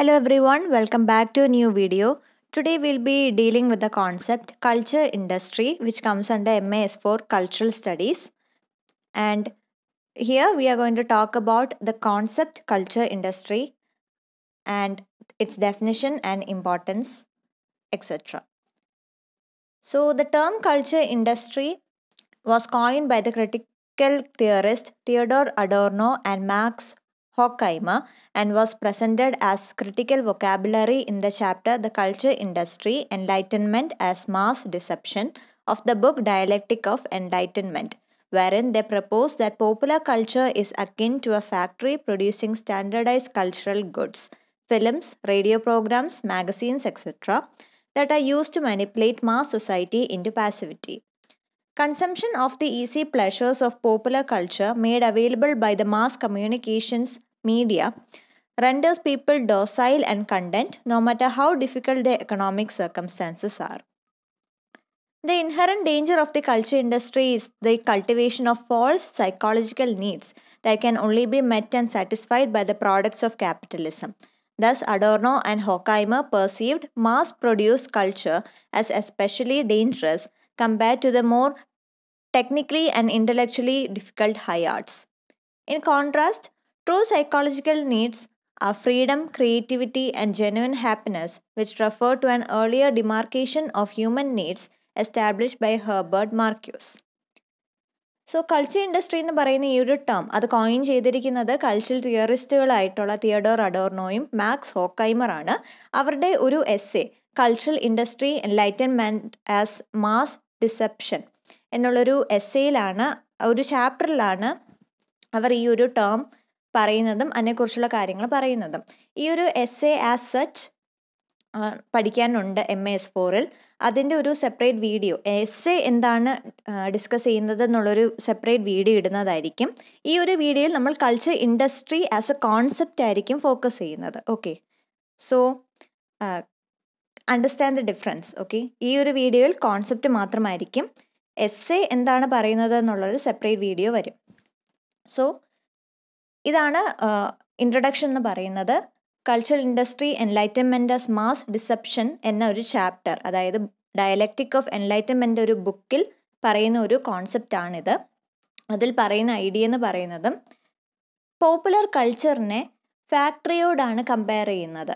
Hello everyone, welcome back to a new video. Today we'll be dealing with the concept culture industry which comes under MAS for cultural studies. And here we are going to talk about the concept culture industry and its definition and importance, etc. So the term culture industry was coined by the critical theorist Theodore Adorno and Max Hokaima and was presented as critical vocabulary in the chapter The Culture Industry Enlightenment as Mass Deception of the book Dialectic of Enlightenment, wherein they propose that popular culture is akin to a factory producing standardized cultural goods, films, radio programs, magazines, etc., that are used to manipulate mass society into passivity. Consumption of the easy pleasures of popular culture made available by the mass communications media renders people docile and content no matter how difficult their economic circumstances are. The inherent danger of the culture industry is the cultivation of false psychological needs that can only be met and satisfied by the products of capitalism. Thus, Adorno and Horkheimer perceived mass produced culture as especially dangerous compared to the more technically and intellectually difficult high arts. In contrast, true psychological needs are freedom, creativity, and genuine happiness, which refer to an earlier demarcation of human needs established by Herbert Marcuse. So culture industry എന്ന് പറയുന്ന ഈ ഒരു term അത് coin ചെയ്തിരിക്കുന്നത് cultural തിയറിസ്റ്റുകളായിട്ടുള്ള Theodor Max Max ഹോക്കൈമറാണ് അവരുടെ ഒരു essay cultural industry enlightenment as mass deception എന്നുള്ളൊരു എസ്സേയിലാണ് ഒരു ചാപ്റ്ററിലാണ് അവർ ഈ ഒരു ടേം പറയുന്നതും അതിനെക്കുറിച്ചുള്ള കാര്യങ്ങൾ പറയുന്നതും ഈ ഒരു എ ആസ് സച്ച് പഠിക്കാനുണ്ട് എം എസ് ഫോറിൽ അതിൻ്റെ ഒരു സെപ്പറേറ്റ് വീഡിയോ എ എന്താണ് ഡിസ്കസ് ചെയ്യുന്നത് എന്നുള്ളൊരു സെപ്പറേറ്റ് വീഡിയോ ഇടുന്നതായിരിക്കും ഈ ഒരു വീഡിയോയിൽ നമ്മൾ culture industry as a concept ആയിരിക്കും ഫോക്കസ് ചെയ്യുന്നത് okay so understand the difference okay ഈ ഒരു വീഡിയോയിൽ കോൺസെപ്റ്റ് മാത്രമായിരിക്കും എസ് എ എന്താണ് പറയുന്നത് എന്നുള്ളൊരു സെപ്പറേറ്റ് വീഡിയോ വരും സോ ഇതാണ് ഇൻട്രഡക്ഷൻ എന്ന് പറയുന്നത് cultural industry enlightenment as mass deception എന്ന ഒരു ചാപ്റ്റർ അതായത് ഡയലക്റ്റിക് ഓഫ് എൻലൈറ്റൻമെൻ്റ് ഒരു ബുക്കിൽ പറയുന്ന ഒരു കോൺസെപ്റ്റാണിത് അതിൽ പറയുന്ന ഐഡിയ എന്ന് പറയുന്നതും പോപ്പുലർ കൾച്ചറിനെ ഫാക്ടറിയോടാണ് കമ്പയർ ചെയ്യുന്നത്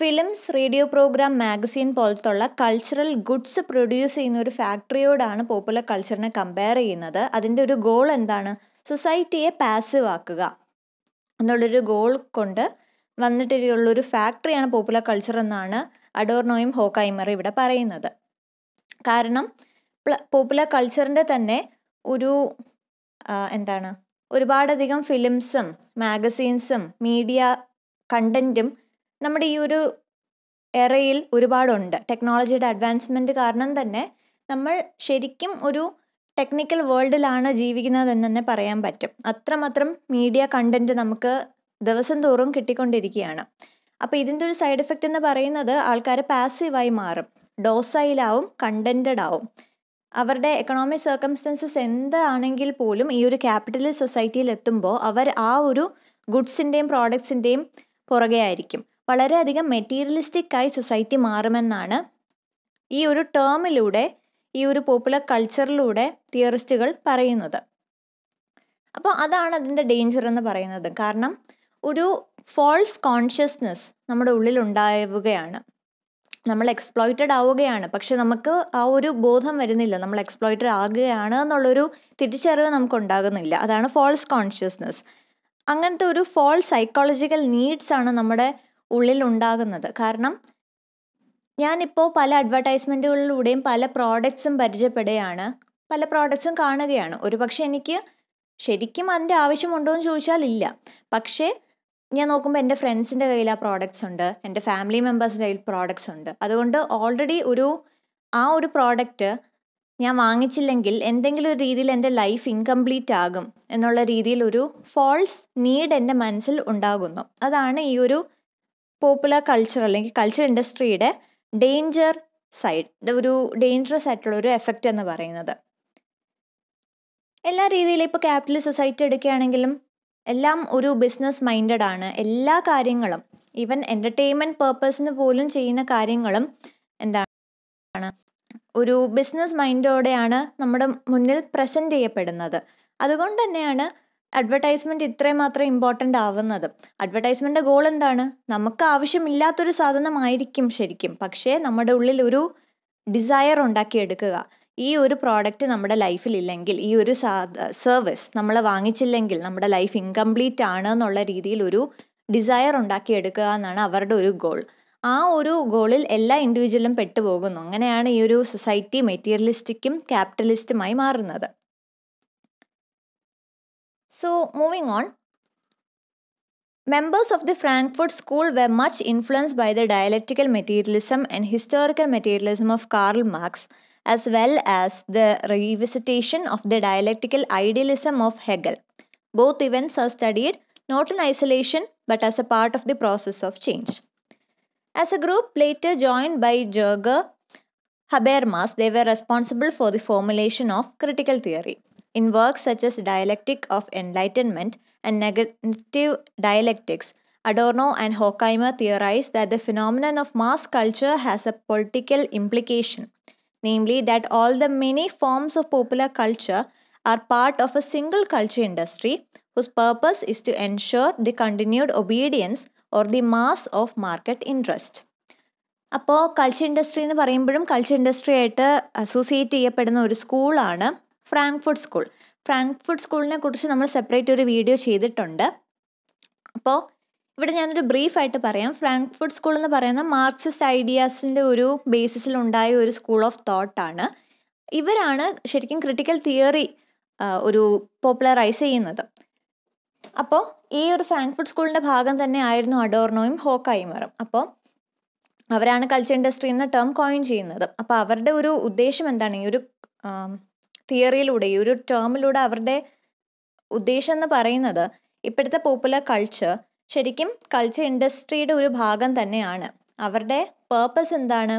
ഫിലിംസ് റേഡിയോ പ്രോഗ്രാം മാഗസീൻ പോലത്തുള്ള കൾച്ചറൽ ഗുഡ്സ് പ്രൊഡ്യൂസ് ചെയ്യുന്ന ഒരു ഫാക്ടറിയോടാണ് പോപ്പുലർ കൾച്ചറിനെ കമ്പയർ ചെയ്യുന്നത് അതിൻ്റെ ഒരു ഗോൾ എന്താണ് സൊസൈറ്റിയെ പാസീവ് ആക്കുക എന്നുള്ളൊരു ഗോൾ കൊണ്ട് വന്നിട്ടുള്ളൊരു ഫാക്ടറിയാണ് പോപ്പുലർ കൾച്ചർ എന്നാണ് അഡോർനോയും ഹോക്കൈമറും ഇവിടെ പറയുന്നത് കാരണം പോപ്പുലർ കൾച്ചറിൻ്റെ തന്നെ ഒരു എന്താണ് ഒരുപാടധികം ഫിലിംസും മാഗസീൻസും മീഡിയ കണ്ടൻറ്റും നമ്മുടെ ഈ ഒരു എറയിൽ ഒരുപാടുണ്ട് ടെക്നോളജിയുടെ അഡ്വാൻസ്മെൻ്റ് കാരണം തന്നെ നമ്മൾ ശരിക്കും ഒരു ടെക്നിക്കൽ വേൾഡിലാണ് ജീവിക്കുന്നതെന്ന് തന്നെ പറയാൻ പറ്റും അത്രമാത്രം മീഡിയ കണ്ടൻറ്റ് നമുക്ക് ദിവസം തോറും കിട്ടിക്കൊണ്ടിരിക്കുകയാണ് അപ്പോൾ ഇതിൻ്റെ ഒരു സൈഡ് എഫക്റ്റ് എന്ന് പറയുന്നത് ആൾക്കാർ പാസീവായി മാറും ഡോസൈലാവും കണ്ടൻറ്റഡ് ആവും അവരുടെ എക്കണോമിക് സർക്കംസ്റ്റൻസസ് എന്താണെങ്കിൽ പോലും ഈ ഒരു ക്യാപിറ്റലിസ്റ്റ് സൊസൈറ്റിയിൽ എത്തുമ്പോൾ അവർ ആ ഒരു ഗുഡ്സിൻ്റെയും പ്രോഡക്ട്സിൻ്റെയും പുറകെ ആയിരിക്കും വളരെയധികം ആയി സൊസൈറ്റി മാറുമെന്നാണ് ഈ ഒരു ടേമിലൂടെ ഈ ഒരു പോപ്പുലർ കൾച്ചറിലൂടെ തിയറിസ്റ്റുകൾ പറയുന്നത് അപ്പോൾ അതാണ് അതിൻ്റെ ഡേഞ്ചർ എന്ന് പറയുന്നത് കാരണം ഒരു ഫോൾസ് കോൺഷ്യസ്നെസ് നമ്മുടെ ഉള്ളിൽ ഉണ്ടാവുകയാണ് നമ്മൾ എക്സ്പ്ലോയിറ്റഡ് ആവുകയാണ് പക്ഷെ നമുക്ക് ആ ഒരു ബോധം വരുന്നില്ല നമ്മൾ എക്സ്പ്ലോയിറ്റഡ് ആകുകയാണ് എന്നുള്ളൊരു തിരിച്ചറിവ് നമുക്ക് ഉണ്ടാകുന്നില്ല അതാണ് ഫോൾസ് കോൺഷ്യസ്നെസ് അങ്ങനത്തെ ഒരു ഫോൾസ് സൈക്കോളജിക്കൽ നീഡ്സ് ആണ് നമ്മുടെ ഉള്ളിൽ ഉണ്ടാകുന്നത് കാരണം ഞാനിപ്പോൾ പല അഡ്വർടൈസ്മെൻറ്റുകളിലൂടെയും പല പ്രോഡക്ട്സും പരിചയപ്പെടുകയാണ് പല പ്രോഡക്ട്സും കാണുകയാണ് ഒരുപക്ഷെ എനിക്ക് ശരിക്കും അതിൻ്റെ ആവശ്യമുണ്ടോ എന്ന് ചോദിച്ചാൽ ഇല്ല പക്ഷേ ഞാൻ നോക്കുമ്പോൾ എൻ്റെ ഫ്രണ്ട്സിൻ്റെ കയ്യിൽ ആ പ്രോഡക്റ്റ്സ് ഉണ്ട് എൻ്റെ ഫാമിലി മെമ്പേഴ്സിൻ്റെ കയ്യിൽ പ്രോഡക്റ്റ്സ് ഉണ്ട് അതുകൊണ്ട് ഓൾറെഡി ഒരു ആ ഒരു പ്രോഡക്റ്റ് ഞാൻ വാങ്ങിച്ചില്ലെങ്കിൽ എന്തെങ്കിലും ഒരു രീതിയിൽ എൻ്റെ ലൈഫ് ഇൻകംപ്ലീറ്റ് ആകും എന്നുള്ള രീതിയിൽ ഒരു ഫോൾസ് നീഡ് എൻ്റെ മനസ്സിൽ ഉണ്ടാകുന്നു അതാണ് ഈ ഒരു പോപ്പുലർ കൾച്ചർ അല്ലെങ്കിൽ കൾച്ചർ ഇൻഡസ്ട്രിയുടെ ഡേഞ്ചർ സൈഡ് ഒരു ഡേഞ്ചറസ് ആയിട്ടുള്ള ഒരു എഫക്റ്റ് എന്ന് പറയുന്നത് എല്ലാ രീതിയിലും ഇപ്പോൾ ക്യാപിറ്റലിസ്റ്റ് സൊസൈറ്റി എടുക്കുകയാണെങ്കിലും എല്ലാം ഒരു ബിസിനസ് മൈൻഡഡ് ആണ് എല്ലാ കാര്യങ്ങളും ഈവൻ എൻ്റർടൈൻമെൻറ്റ് പേർപ്പസിന് പോലും ചെയ്യുന്ന കാര്യങ്ങളും എന്താണ് ഒരു ബിസിനസ് മൈൻഡോടെയാണ് നമ്മുടെ മുന്നിൽ പ്രസൻറ്റ് ചെയ്യപ്പെടുന്നത് അതുകൊണ്ട് തന്നെയാണ് അഡ്വർടൈസ്മെന്റ് ഇത്രയും മാത്രം ഇമ്പോർട്ടൻ്റ് ആവുന്നത് അഡ്വർടൈസ്മെൻ്റെ ഗോൾ എന്താണ് നമുക്ക് ആവശ്യമില്ലാത്തൊരു സാധനമായിരിക്കും ശരിക്കും പക്ഷേ നമ്മുടെ ഉള്ളിൽ ഒരു ഡിസയർ ഉണ്ടാക്കിയെടുക്കുക ഈ ഒരു പ്രോഡക്റ്റ് നമ്മുടെ ലൈഫിലില്ലെങ്കിൽ ഈ ഒരു സർവീസ് നമ്മൾ വാങ്ങിച്ചില്ലെങ്കിൽ നമ്മുടെ ലൈഫ് ഇൻകംപ്ലീറ്റ് ആണ് എന്നുള്ള രീതിയിൽ ഒരു ഡിസയർ ഉണ്ടാക്കിയെടുക്കുക എന്നാണ് അവരുടെ ഒരു ഗോൾ ആ ഒരു ഗോളിൽ എല്ലാ ഇൻഡിവിജ്വലും പെട്ടുപോകുന്നു അങ്ങനെയാണ് ഈ ഒരു സൊസൈറ്റി മെറ്റീരിയലിസ്റ്റിക്കും ക്യാപിറ്റലിസ്റ്റുമായി മാറുന്നത് So, moving on. Members of the Frankfurt School were much influenced by the dialectical materialism and historical materialism of Karl Marx, as well as the revisitation of the dialectical idealism of Hegel. Both events are studied not in isolation but as a part of the process of change. As a group later joined by Jürger Habermas, they were responsible for the formulation of critical theory. In works such as Dialectic of Enlightenment and Negative Dialectics, Adorno and Horkheimer theorize that the phenomenon of mass culture has a political implication, namely that all the many forms of popular culture are part of a single culture industry whose purpose is to ensure the continued obedience or the mass of market interest. അപ്പോൾ culture industry എന്ന് പറയുമ്പോഴും culture industry ആയിട്ട് associate ചെയ്യപ്പെടുന്ന ഒരു സ്കൂളാണ് ഫ്രാങ്ക്ഫുഡ് school ഫ്രാങ്ക്ഫുഡ് സ്കൂളിനെ കുറിച്ച് നമ്മൾ സെപ്പറേറ്റ് ഒരു വീഡിയോ ചെയ്തിട്ടുണ്ട് അപ്പോൾ ഇവിടെ ഞാനൊരു ബ്രീഫായിട്ട് പറയാം ഫ്രാങ്ക്ഫുഡ് സ്കൂൾ എന്ന് പറയുന്ന മാർക്സിസ്റ്റ് ഐഡിയാസിൻ്റെ ഒരു ബേസിസിൽ ഉണ്ടായ ഒരു സ്കൂൾ ഓഫ് തോട്ടാണ് ഇവരാണ് ശരിക്കും ക്രിട്ടിക്കൽ തിയറി ഒരു പോപ്പുലറൈസ് ചെയ്യുന്നത് അപ്പോൾ ഈ ഒരു ഫ്രാങ്ക്ഫുഡ് സ്കൂളിൻ്റെ ഭാഗം തന്നെ ആയിരുന്നു അഡോർണോയും ഹോക്കൈമറും അപ്പോൾ അവരാണ് കൾച്ചർ ഇൻഡസ്ട്രി എന്ന ടേം കോയിൻ ചെയ്യുന്നത് അപ്പോൾ അവരുടെ ഒരു ഉദ്ദേശം എന്താണ് ഈ ഒരു തിയറിയിലൂടെ ഈ ഒരു ടേമിലൂടെ അവരുടെ ഉദ്ദേശം എന്ന് പറയുന്നത് ഇപ്പോഴത്തെ പോപ്പുലർ കൾച്ചർ ശരിക്കും കൾച്ചർ ഇൻഡസ്ട്രിയുടെ ഒരു ഭാഗം തന്നെയാണ് അവരുടെ പേർപ്പസ് എന്താണ്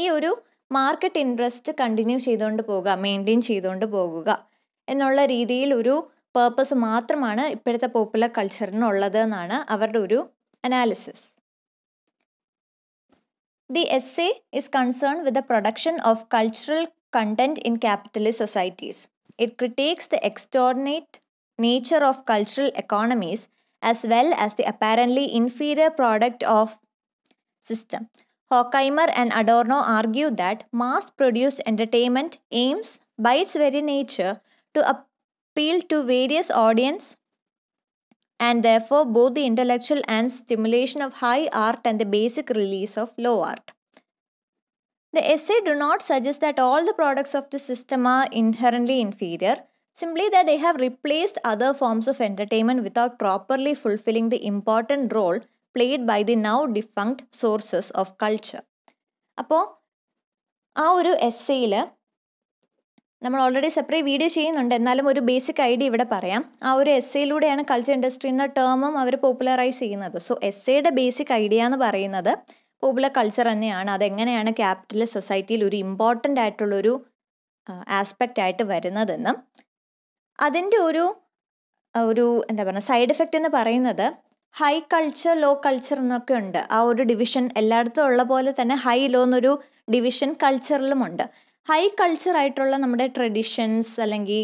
ഈ ഒരു മാർക്കറ്റ് ഇൻട്രസ്റ്റ് കണ്ടിന്യൂ ചെയ്തുകൊണ്ട് പോകുക മെയിൻറ്റെയിൻ ചെയ്തുകൊണ്ട് പോകുക എന്നുള്ള രീതിയിൽ ഒരു പേർപ്പസ് മാത്രമാണ് ഇപ്പോഴത്തെ പോപ്പുലർ കൾച്ചറിനുള്ളത് എന്നാണ് അവരുടെ ഒരു analysis the essay is concern with the production of cultural content in capitalist societies. It critiques the extornate nature of cultural economies as well as the apparently inferior product of system. Horkheimer and Adorno argue that mass produced entertainment aims, by its very nature, to appeal to various audience and therefore both the intellectual and stimulation of high art and the basic release of low art. The essay do not suggest that all the products of the system are inherently inferior, simply that they have replaced other forms of entertainment without properly fulfilling the important role played by the now defunct sources of culture. അപ്പോൾ ആ ഒരു എസ്സേയിൽ നമ്മൾ already separate video ചെയ്യുന്നുണ്ട് എന്നാലും ഒരു basic idea ഇവിടെ പറയാം ആ ഒരു എസ്സേയിലൂടെയാണ് കൾച്ചർ ഇൻഡസ്ട്രി എന്ന ടേമും അവർ പോപ്പുലറൈസ് ചെയ്യുന്നത് സോ എസ്സേയുടെ ബേസിക് ഐഡിയ എന്ന് പറയുന്നത് പോപ്പുലർ കൾച്ചർ തന്നെയാണ് അതെങ്ങനെയാണ് ക്യാപിറ്റലിസ്റ്റ് സൊസൈറ്റിയിൽ ഒരു ഇമ്പോർട്ടൻ്റ് ആയിട്ടുള്ളൊരു ആസ്പെക്റ്റ് ആയിട്ട് വരുന്നതെന്നും അതിൻ്റെ ഒരു ഒരു എന്താ പറയുക സൈഡ് എഫക്റ്റ് എന്ന് പറയുന്നത് ഹൈ കൾച്ചർ ലോ കൾച്ചർ എന്നൊക്കെ ഉണ്ട് ആ ഒരു ഡിവിഷൻ എല്ലായിടത്തും ഉള്ള പോലെ തന്നെ ഹൈ ലോ എന്നൊരു ഡിവിഷൻ കൾച്ചറിലും ഉണ്ട് ഹൈ കൾച്ചർ ആയിട്ടുള്ള നമ്മുടെ ട്രഡീഷൻസ് അല്ലെങ്കിൽ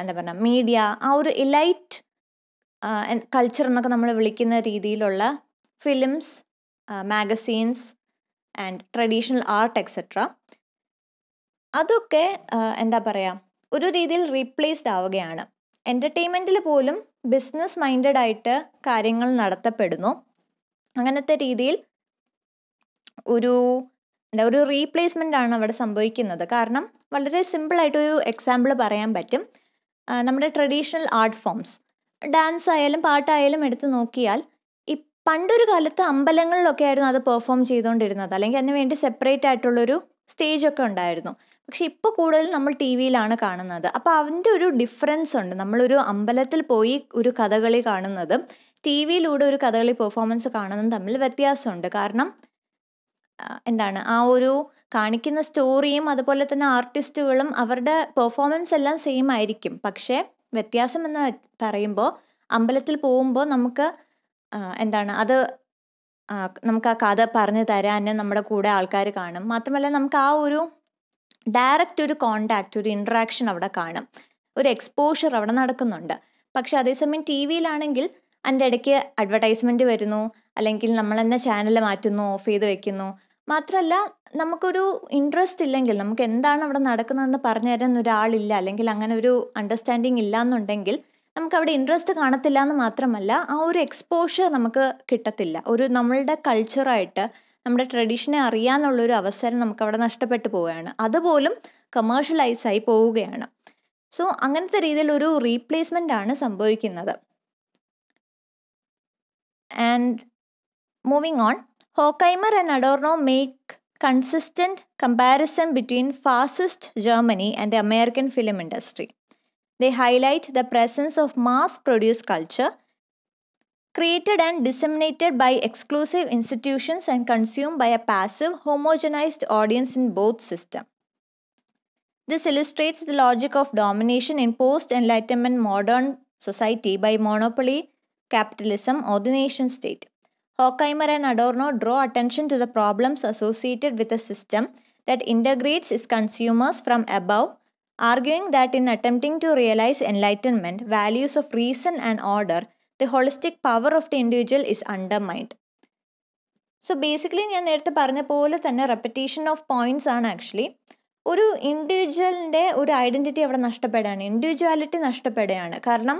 എന്താ പറയുക മീഡിയ ആ ഒരു ഇലൈറ്റ് കൾച്ചർ എന്നൊക്കെ നമ്മൾ വിളിക്കുന്ന രീതിയിലുള്ള films magazines and traditional art etcetera അതൊക്കെ എന്താ പറയുക ഒരു രീതിയിൽ റീപ്ലേസ്ഡ് ആവുകയാണ് എൻ്റർടൈൻമെൻറ്റിൽ പോലും ബിസിനസ് മൈൻഡഡ് ആയിട്ട് കാര്യങ്ങൾ നടത്തപ്പെടുന്നു അങ്ങനത്തെ രീതിയിൽ ഒരു എന്താ ഒരു റീപ്ലേസ്മെൻ്റ് ആണ് അവിടെ സംഭവിക്കുന്നത് കാരണം വളരെ സിമ്പിളായിട്ടൊരു ഒരു എക്സാമ്പിൾ പറയാൻ പറ്റും നമ്മുടെ ട്രഡീഷണൽ ആർട്ട് ഫോംസ് ഡാൻസ് ആയാലും പാട്ടായാലും എടുത്തു നോക്കിയാൽ പണ്ടൊരു കാലത്ത് അമ്പലങ്ങളിലൊക്കെ ആയിരുന്നു അത് പെർഫോം ചെയ്തുകൊണ്ടിരുന്നത് അല്ലെങ്കിൽ അതിന് വേണ്ടി സെപ്പറേറ്റ് ആയിട്ടുള്ളൊരു സ്റ്റേജൊക്കെ ഉണ്ടായിരുന്നു പക്ഷെ ഇപ്പോൾ കൂടുതലും നമ്മൾ ടി വിയിലാണ് കാണുന്നത് അപ്പോൾ അതിൻ്റെ ഒരു ഡിഫറൻസ് ഉണ്ട് നമ്മളൊരു അമ്പലത്തിൽ പോയി ഒരു കഥകളി കാണുന്നതും ടി വിയിലൂടെ ഒരു കഥകളി പെർഫോമൻസ് കാണുന്നതും തമ്മിൽ വ്യത്യാസമുണ്ട് കാരണം എന്താണ് ആ ഒരു കാണിക്കുന്ന സ്റ്റോറിയും അതുപോലെ തന്നെ ആർട്ടിസ്റ്റുകളും അവരുടെ പെർഫോമൻസ് എല്ലാം സെയിം ആയിരിക്കും പക്ഷേ വ്യത്യാസം എന്ന് പറയുമ്പോൾ അമ്പലത്തിൽ പോകുമ്പോൾ നമുക്ക് എന്താണ് അത് നമുക്ക് ആ കഥ പറഞ്ഞു തരാനും നമ്മുടെ കൂടെ ആൾക്കാർ കാണും മാത്രമല്ല നമുക്ക് ആ ഒരു ഡയറക്റ്റ് ഒരു കോണ്ടാക്റ്റ് ഒരു ഇൻട്രാക്ഷൻ അവിടെ കാണും ഒരു എക്സ്പോഷർ അവിടെ നടക്കുന്നുണ്ട് പക്ഷെ അതേസമയം ടി വിയിലാണെങ്കിൽ അതിൻ്റെ ഇടയ്ക്ക് അഡ്വർടൈസ്മെൻറ്റ് വരുന്നു അല്ലെങ്കിൽ നമ്മൾ തന്നെ ചാനൽ മാറ്റുന്നു ഓഫ് ചെയ്ത് വെക്കുന്നു മാത്രമല്ല നമുക്കൊരു ഇൻട്രസ്റ്റ് ഇല്ലെങ്കിൽ നമുക്ക് എന്താണ് അവിടെ നടക്കുന്നതെന്ന് പറഞ്ഞു തരാൻ ഒരാളില്ല അല്ലെങ്കിൽ അങ്ങനെ ഒരു അണ്ടർസ്റ്റാൻഡിങ് ഇല്ല എന്നുണ്ടെങ്കിൽ നമുക്ക് അവിടെ ഇൻട്രസ്റ്റ് കാണത്തില്ല എന്ന് മാത്രമല്ല ആ ഒരു എക്സ്പോഷർ നമുക്ക് കിട്ടത്തില്ല ഒരു നമ്മളുടെ കൾച്ചറായിട്ട് നമ്മുടെ ട്രഡീഷനെ ഒരു അവസരം നമുക്ക് അവിടെ നഷ്ടപ്പെട്ടു പോവുകയാണ് അതുപോലും കമേഴ്ഷ്യലൈസായി പോവുകയാണ് സോ അങ്ങനത്തെ രീതിയിൽ ഒരു റീപ്ലേസ്മെൻ്റ് ആണ് സംഭവിക്കുന്നത് and moving on Horkheimer and Adorno make consistent comparison between fascist Germany and the American film industry They highlight the presence of mass produced culture created and disseminated by exclusive institutions and consumed by a passive, homogenized audience in both systems. This illustrates the logic of domination in post Enlightenment modern society by monopoly, capitalism, or the nation state. Horkheimer and Adorno draw attention to the problems associated with a system that integrates its consumers from above arguing that in attempting to realize enlightenment, values of reason and order, the holistic power of the individual is undermined. So basically ഞാൻ നേരത്തെ പറഞ്ഞ പോലെ തന്നെ repetition of points ആണ് actually ഒരു ഇൻഡിവിജ്വലിൻ്റെ ഒരു identity അവിടെ നഷ്ടപ്പെടുകയാണ് ഇൻഡിവിജ്വാലിറ്റി നഷ്ടപ്പെടുകയാണ് കാരണം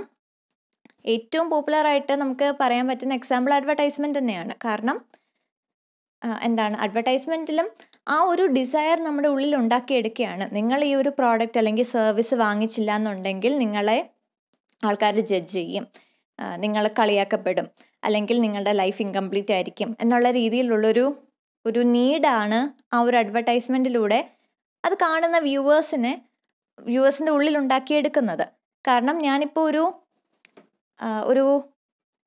ഏറ്റവും പോപ്പുലറായിട്ട് നമുക്ക് പറയാൻ പറ്റുന്ന എക്സാമ്പിൾ അഡ്വർടൈസ്മെൻ്റ് തന്നെയാണ് കാരണം എന്താണ് അഡ്വർടൈസ്മെൻറ്റിലും ആ ഒരു ഡിസയർ നമ്മുടെ ഉള്ളിൽ ഉണ്ടാക്കിയെടുക്കുകയാണ് നിങ്ങൾ ഈ ഒരു പ്രോഡക്റ്റ് അല്ലെങ്കിൽ സർവീസ് വാങ്ങിച്ചില്ല എന്നുണ്ടെങ്കിൽ നിങ്ങളെ ആൾക്കാർ ജഡ്ജ് ചെയ്യും നിങ്ങൾ കളിയാക്കപ്പെടും അല്ലെങ്കിൽ നിങ്ങളുടെ ലൈഫ് ഇൻകംപ്ലീറ്റ് ആയിരിക്കും എന്നുള്ള രീതിയിലുള്ളൊരു ഒരു നീഡാണ് ആ ഒരു അഡ്വർടൈസ്മെൻറ്റിലൂടെ അത് കാണുന്ന വ്യൂവേഴ്സിനെ വ്യൂവേഴ്സിൻ്റെ ഉള്ളിൽ ഉണ്ടാക്കിയെടുക്കുന്നത് കാരണം ഞാനിപ്പോൾ ഒരു ഒരു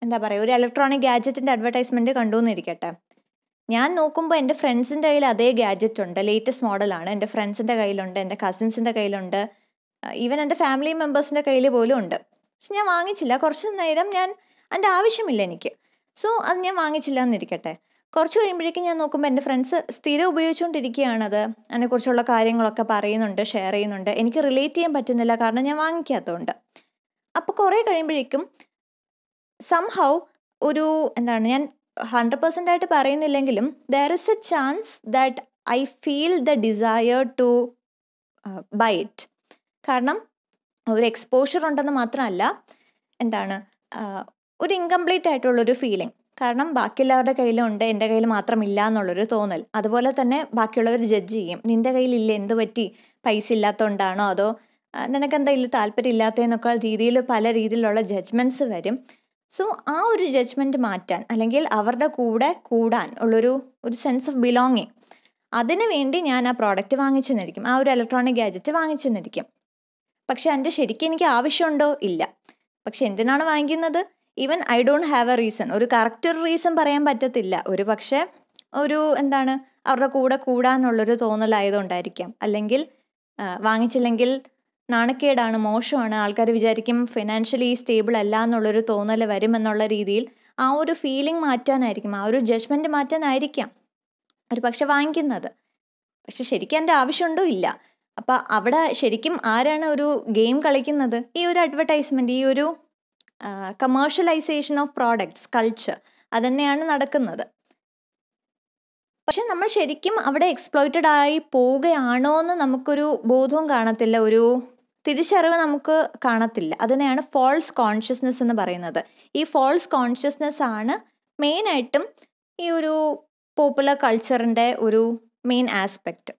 എന്താ പറയുക ഒരു ഇലക്ട്രോണിക് ഗാഡ്ജറ്റിൻ്റെ അഡ്വർടൈസ്മെൻറ്റ് കണ്ടു എന്നിരിക്കട്ടെ ഞാൻ നോക്കുമ്പോൾ എൻ്റെ ഫ്രണ്ട്സിൻ്റെ കയ്യിൽ അതേ ഗാഡ്ജറ്റ് ഉണ്ട് ലേറ്റസ്റ്റ് മോഡലാണ് എൻ്റെ ഫ്രണ്ട്സിൻ്റെ കയ്യിലുണ്ട് എൻ്റെ കസിൻസിൻ്റെ കയ്യിലുണ്ട് ഈവൻ എൻ്റെ ഫാമിലി മെമ്പേഴ്സിൻ്റെ കയ്യിൽ പോലും ഉണ്ട് പക്ഷെ ഞാൻ വാങ്ങിച്ചില്ല കുറച്ച് നേരം ഞാൻ അതിൻ്റെ ആവശ്യമില്ല എനിക്ക് സോ അത് ഞാൻ വാങ്ങിച്ചില്ല എന്നിരിക്കട്ടെ കുറച്ച് കഴിയുമ്പോഴേക്കും ഞാൻ നോക്കുമ്പോൾ എൻ്റെ ഫ്രണ്ട്സ് സ്ഥിരം ഉപയോഗിച്ചുകൊണ്ടിരിക്കുകയാണത് അതിനെക്കുറിച്ചുള്ള കാര്യങ്ങളൊക്കെ പറയുന്നുണ്ട് ഷെയർ ചെയ്യുന്നുണ്ട് എനിക്ക് റിലേറ്റ് ചെയ്യാൻ പറ്റുന്നില്ല കാരണം ഞാൻ വാങ്ങിക്കാത്തതുകൊണ്ട് അപ്പോൾ കുറേ കഴിയുമ്പോഴേക്കും സംഹൗ ഒരു എന്താണ് ഞാൻ ഹൺഡ്രഡ് പെർസെൻ്റ് ആയിട്ട് പറയുന്നില്ലെങ്കിലും there is a chance that I feel the desire to buy it കാരണം ഒരു എക്സ്പോഷർ ഉണ്ടെന്ന് മാത്രമല്ല എന്താണ് uh, ഒരു ഇൻകംപ്ലീറ്റ് ആയിട്ടുള്ളൊരു ഫീലിംഗ് കാരണം ബാക്കിയുള്ളവരുടെ കയ്യിലുണ്ട് എൻ്റെ കയ്യിൽ മാത്രമില്ല എന്നുള്ളൊരു തോന്നൽ അതുപോലെ തന്നെ ബാക്കിയുള്ളവർ ജഡ്ജ് ചെയ്യും നിൻ്റെ കയ്യിലില്ല എന്ത് പറ്റി പൈസ ഇല്ലാത്തതുകൊണ്ടാണോ അതോ നിനക്കെന്താ ഇതിൽ താല്പര്യം ഇല്ലാത്തതെന്നൊക്കെ രീതിയിൽ പല രീതിയിലുള്ള ജഡ്ജ്മെൻറ്റ്സ് വരും സോ ആ ഒരു ജഡ്ജ്മെൻറ്റ് മാറ്റാൻ അല്ലെങ്കിൽ അവരുടെ കൂടെ കൂടാൻ ഉള്ളൊരു ഒരു സെൻസ് ഓഫ് ബിലോങ്ങിങ് അതിന് വേണ്ടി ഞാൻ ആ പ്രോഡക്റ്റ് വാങ്ങിച്ചെന്നിരിക്കും ആ ഒരു ഇലക്ട്രോണിക് ഗാഡ്ജറ്റ് വാങ്ങിച്ചെന്നിരിക്കും പക്ഷെ എൻ്റെ ശരിക്കും എനിക്ക് ആവശ്യമുണ്ടോ ഇല്ല പക്ഷെ എന്തിനാണ് വാങ്ങിക്കുന്നത് even I don't have a reason ഒരു കറക്റ്റ് ഒരു റീസൺ പറയാൻ പറ്റത്തില്ല ഒരു പക്ഷേ ഒരു എന്താണ് അവരുടെ കൂടെ കൂടാന്നുള്ളൊരു തോന്നലായതുകൊണ്ടായിരിക്കാം അല്ലെങ്കിൽ വാങ്ങിച്ചില്ലെങ്കിൽ നാണക്കേടാണ് മോശമാണ് ആൾക്കാർ വിചാരിക്കും ഫിനാൻഷ്യലി സ്റ്റേബിൾ അല്ല എന്നുള്ളൊരു തോന്നൽ വരുമെന്നുള്ള രീതിയിൽ ആ ഒരു ഫീലിംഗ് മാറ്റാനായിരിക്കും ആ ഒരു ജഡ്ജ്മെൻറ്റ് മാറ്റാനായിരിക്കാം ഒരു പക്ഷെ വാങ്ങിക്കുന്നത് പക്ഷെ ശരിക്കും എൻ്റെ ആവശ്യമുണ്ടോ ഇല്ല അപ്പം അവിടെ ശരിക്കും ആരാണ് ഒരു ഗെയിം കളിക്കുന്നത് ഈ ഒരു അഡ്വർടൈസ്മെൻറ്റ് ഈ ഒരു കമേഴ്ഷ്യലൈസേഷൻ ഓഫ് പ്രോഡക്ട്സ് കൾച്ചർ അതന്നെയാണ് നടക്കുന്നത് പക്ഷെ നമ്മൾ ശരിക്കും അവിടെ എക്സ്പ്ലോയിറ്റഡ് ആയി പോവുകയാണോ എന്ന് നമുക്കൊരു ബോധവും കാണത്തില്ല ഒരു തിരിച്ചറിവ് നമുക്ക് കാണത്തില്ല അതിനെയാണ് ഫോൾസ് കോൺഷ്യസ്നെസ് എന്ന് പറയുന്നത് ഈ ഫോൾസ് കോൺഷ്യസ്നെസ് ആണ് മെയിനായിട്ടും ഈ ഒരു പോപ്പുലർ കൾച്ചറിൻ്റെ ഒരു main aspect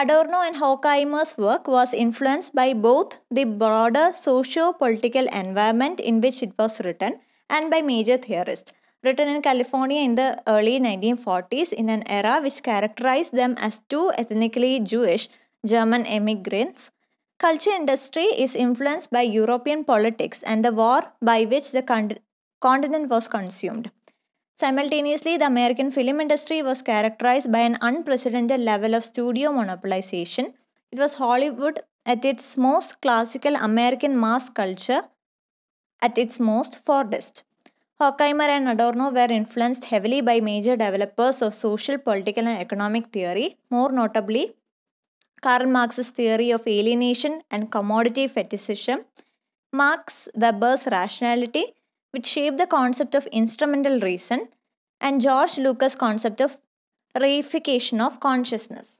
Adorno and Horkheimer's work was influenced by both the broader socio-political environment in which it was written and by major theorists. Written in California in the early 1940s in an era which characterized them as too ethnically Jewish German emigrants. Culture industry is influenced by European politics and the war by which the continent was consumed. Simultaneously, the American film industry was characterized by an unprecedented level of studio monopolization. It was Hollywood at its most classical American mass culture at its most farthest. Horkheimer and Adorno were influenced heavily by major developers of social, political, and economic theory, more notably Karl Marx's theory of alienation and commodity fetishism Max Weber's rationality which shape the concept of instrumental reason and George Lukacs concept of reification of consciousness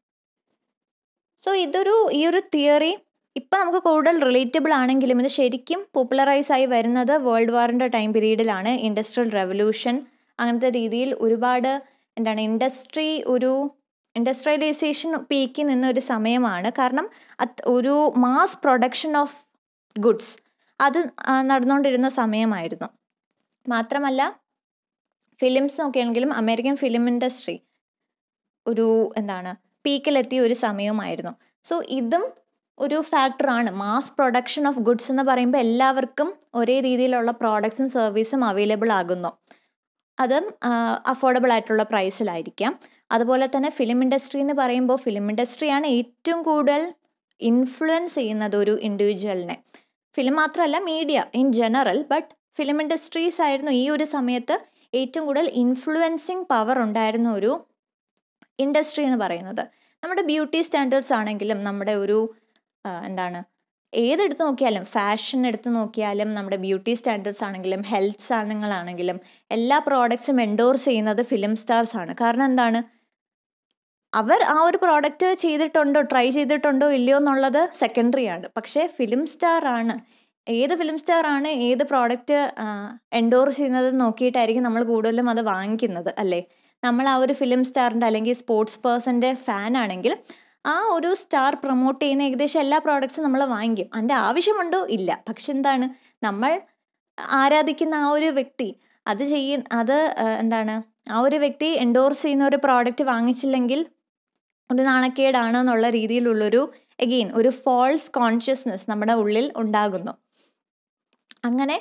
so ഇതൊരു ഈ ഒരു theory ഇപ്പം നമുക്ക് കൂടുതൽ relatable ആണെങ്കിലും ഇത് ശരിക്കും popularise ആയി വരുന്നത് വേൾഡ് വാറിൻ്റെ ടൈം പീരീഡിലാണ് ഇൻഡസ്ട്രിയൽ റെവല്യൂഷൻ അങ്ങനത്തെ രീതിയിൽ ഒരുപാട് എന്താണ് ഇൻഡസ്ട്രി ഒരു ഇൻഡസ്ട്രിയലൈസേഷൻ പീക്കിൽ നിന്ന ഒരു സമയമാണ് കാരണം അത് ഒരു മാസ് പ്രൊഡക്ഷൻ ഓഫ് ഗുഡ്സ് അത് നടന്നുകൊണ്ടിരുന്ന സമയമായിരുന്നു മാത്രമല്ല ഫിലിംസ് നോക്കിയാണെങ്കിലും അമേരിക്കൻ ഫിലിം ഇൻഡസ്ട്രി ഒരു എന്താണ് പീക്കിലെത്തിയ ഒരു സമയമായിരുന്നു സോ ഇതും ഒരു ഫാക്ടറാണ് മാസ് പ്രൊഡക്ഷൻ ഓഫ് ഗുഡ്സ് എന്ന് പറയുമ്പോൾ എല്ലാവർക്കും ഒരേ രീതിയിലുള്ള പ്രോഡക്ട്സും സർവീസും അവൈലബിൾ ആകുന്നു അതും അഫോർഡബിൾ ആയിട്ടുള്ള പ്രൈസിലായിരിക്കാം അതുപോലെ തന്നെ ഫിലിം ഇൻഡസ്ട്രി എന്ന് പറയുമ്പോൾ ഫിലിം ഇൻഡസ്ട്രിയാണ് ഏറ്റവും കൂടുതൽ ഇൻഫ്ലുവൻസ് ചെയ്യുന്നത് ഒരു ഇൻഡിവിജ്വലിനെ ഫിലിം മാത്രമല്ല media in general but film industries ആയിരുന്നു ഈ ഒരു സമയത്ത് ഏറ്റവും കൂടുതൽ ഇൻഫ്ലുവൻസിങ് പവർ ഉണ്ടായിരുന്ന ഒരു ഇൻഡസ്ട്രി എന്ന് പറയുന്നത് നമ്മുടെ ബ്യൂട്ടി സ്റ്റാൻഡേർഡ്സ് ആണെങ്കിലും നമ്മുടെ ഒരു എന്താണ് ഏതെടുത്ത് നോക്കിയാലും ഫാഷൻ എടുത്ത് നോക്കിയാലും നമ്മുടെ ബ്യൂട്ടി സ്റ്റാൻഡേർഡ്സ് ആണെങ്കിലും ഹെൽത്ത് സാധനങ്ങളാണെങ്കിലും എല്ലാ പ്രോഡക്ട്സും എൻഡോർസ് ചെയ്യുന്നത് ഫിലിം സ്റ്റാർസ് ആണ് കാരണം എന്താണ് അവർ ആ ഒരു പ്രോഡക്റ്റ് ചെയ്തിട്ടുണ്ടോ ട്രൈ ചെയ്തിട്ടുണ്ടോ ഇല്ലയോ എന്നുള്ളത് സെക്കൻഡറി ആണ് പക്ഷേ ഫിലിം സ്റ്റാർ ആണ് ഏത് ഫിലിം സ്റ്റാർ ആണ് ഏത് പ്രോഡക്റ്റ് എൻഡോർസ് ചെയ്യുന്നത് നോക്കിയിട്ടായിരിക്കും നമ്മൾ കൂടുതലും അത് വാങ്ങിക്കുന്നത് അല്ലേ നമ്മൾ ആ ഒരു ഫിലിം സ്റ്റാറിൻ്റെ അല്ലെങ്കിൽ സ്പോർട്സ് പേഴ്സൻ്റെ ഫാൻ ആണെങ്കിൽ ആ ഒരു സ്റ്റാർ പ്രൊമോട്ട് ചെയ്യുന്ന ഏകദേശം എല്ലാ പ്രോഡക്ട്സും നമ്മൾ വാങ്ങിക്കും അതിൻ്റെ ആവശ്യമുണ്ടോ ഇല്ല പക്ഷെ എന്താണ് നമ്മൾ ആരാധിക്കുന്ന ആ ഒരു വ്യക്തി അത് ചെയ്യ അത് എന്താണ് ആ ഒരു വ്യക്തി എൻഡോർസ് ചെയ്യുന്ന ഒരു പ്രോഡക്റ്റ് വാങ്ങിച്ചില്ലെങ്കിൽ ഒരു നാണക്കേടാണ് എന്നുള്ള രീതിയിലുള്ളൊരു എഗെയിൻ ഒരു ഫോൾസ് കോൺഷ്യസ്നെസ് നമ്മുടെ ഉള്ളിൽ ഉണ്ടാകുന്നു അങ്ങനെ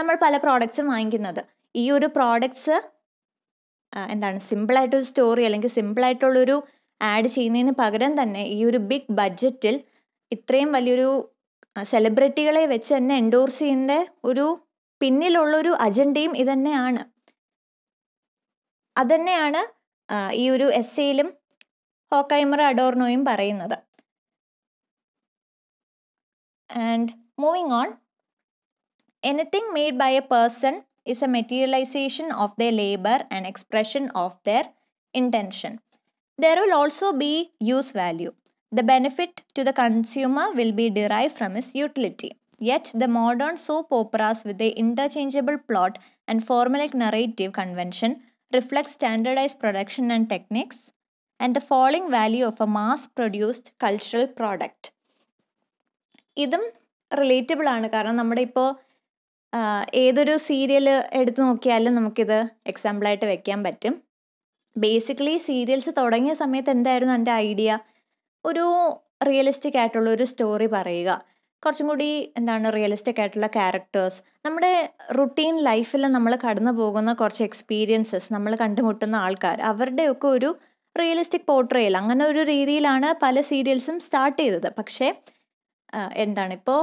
നമ്മൾ പല പ്രോഡക്ട്സും വാങ്ങിക്കുന്നത് ഈ ഒരു പ്രോഡക്ട്സ് എന്താണ് സിമ്പിളായിട്ടൊരു സ്റ്റോറി അല്ലെങ്കിൽ സിമ്പിളായിട്ടുള്ളൊരു ആഡ് ചെയ്യുന്നതിന് പകരം തന്നെ ഈ ഒരു ബിഗ് ബഡ്ജറ്റിൽ ഇത്രയും വലിയൊരു സെലിബ്രിറ്റികളെ വെച്ച് തന്നെ എൻഡോർസ് ചെയ്യുന്ന ഒരു പിന്നിലുള്ളൊരു അജണ്ടയും ഇതന്നെയാണ് അതന്നെയാണ് ഈ ഒരു എസ് എയിലും ഹോക്കൈമർ അഡോർണോയും പറയുന്നത് and moving on anything made by a person is a materialisation of the labour and expression of their intention There will also be use value. The benefit to the consumer will be derived from its utility. Yet, the modern soap operas with the interchangeable plot and formulaic narrative convention reflect standardized production and techniques and the falling value of a mass produced cultural product. ഇതും relatable ആണ് കാരണം നമ്മുടെ ഇപ്പോൾ ഏതൊരു serial എടുത്തു നോക്കിയാലും നമുക്കിത് എക്സാമ്പിളായിട്ട് വെക്കാൻ പറ്റും ബേസിക്കലി സീരിയൽസ് തുടങ്ങിയ സമയത്ത് എന്തായിരുന്നു എൻ്റെ ഐഡിയ ഒരു റിയലിസ്റ്റിക് ആയിട്ടുള്ള ഒരു സ്റ്റോറി പറയുക കുറച്ചും കൂടി എന്താണ് റിയലിസ്റ്റിക് ആയിട്ടുള്ള ക്യാരക്ടേഴ്സ് നമ്മുടെ റുട്ടീൻ ലൈഫിൽ നമ്മൾ കടന്നു പോകുന്ന കുറച്ച് എക്സ്പീരിയൻസസ് നമ്മൾ കണ്ടുമുട്ടുന്ന ആൾക്കാർ അവരുടെയൊക്കെ ഒരു റിയലിസ്റ്റിക് പോർട്രേയൽ അങ്ങനെ ഒരു രീതിയിലാണ് പല സീരിയൽസും സ്റ്റാർട്ട് ചെയ്തത് പക്ഷേ എന്താണ് ഇപ്പോൾ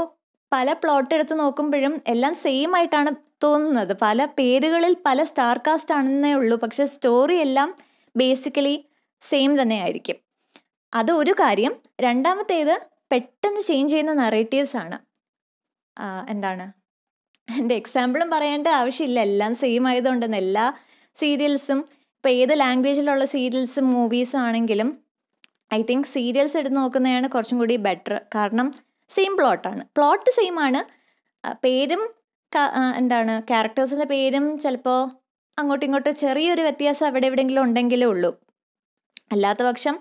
പല പ്ലോട്ട് എടുത്ത് നോക്കുമ്പോഴും എല്ലാം സെയിം ആയിട്ടാണ് തോന്നുന്നത് പല പേരുകളിൽ പല സ്റ്റാർ കാസ്റ്റ് ആണെന്നേ ഉള്ളൂ പക്ഷെ സ്റ്റോറി എല്ലാം ബേസിക്കലി സെയിം തന്നെയായിരിക്കും അത് ഒരു കാര്യം രണ്ടാമത്തേത് പെട്ടെന്ന് ചേഞ്ച് ചെയ്യുന്ന നറേറ്റീവ്സ് ആണ് എന്താണ് എൻ്റെ എക്സാമ്പിളും പറയേണ്ട ആവശ്യമില്ല എല്ലാം സെയിം ആയതുകൊണ്ടെന്ന് എല്ലാ സീരിയൽസും ഇപ്പം ഏത് ലാംഗ്വേജിലുള്ള സീരിയൽസും മൂവീസും ആണെങ്കിലും ഐ തിങ്ക് സീരിയൽസ് എടുത്ത് നോക്കുന്നതാണ് കുറച്ചും കൂടി ബെറ്റർ കാരണം സെയിം പ്ലോട്ടാണ് പ്ലോട്ട് സെയിം ആണ് പേരും എന്താണ് ക്യാരക്ടേഴ്സിൻ്റെ പേരും ചിലപ്പോൾ അങ്ങോട്ടും ഇങ്ങോട്ടും ചെറിയൊരു വ്യത്യാസം അവിടെ എവിടെയെങ്കിലും ഉണ്ടെങ്കിലേ ഉള്ളൂ അല്ലാത്ത പക്ഷം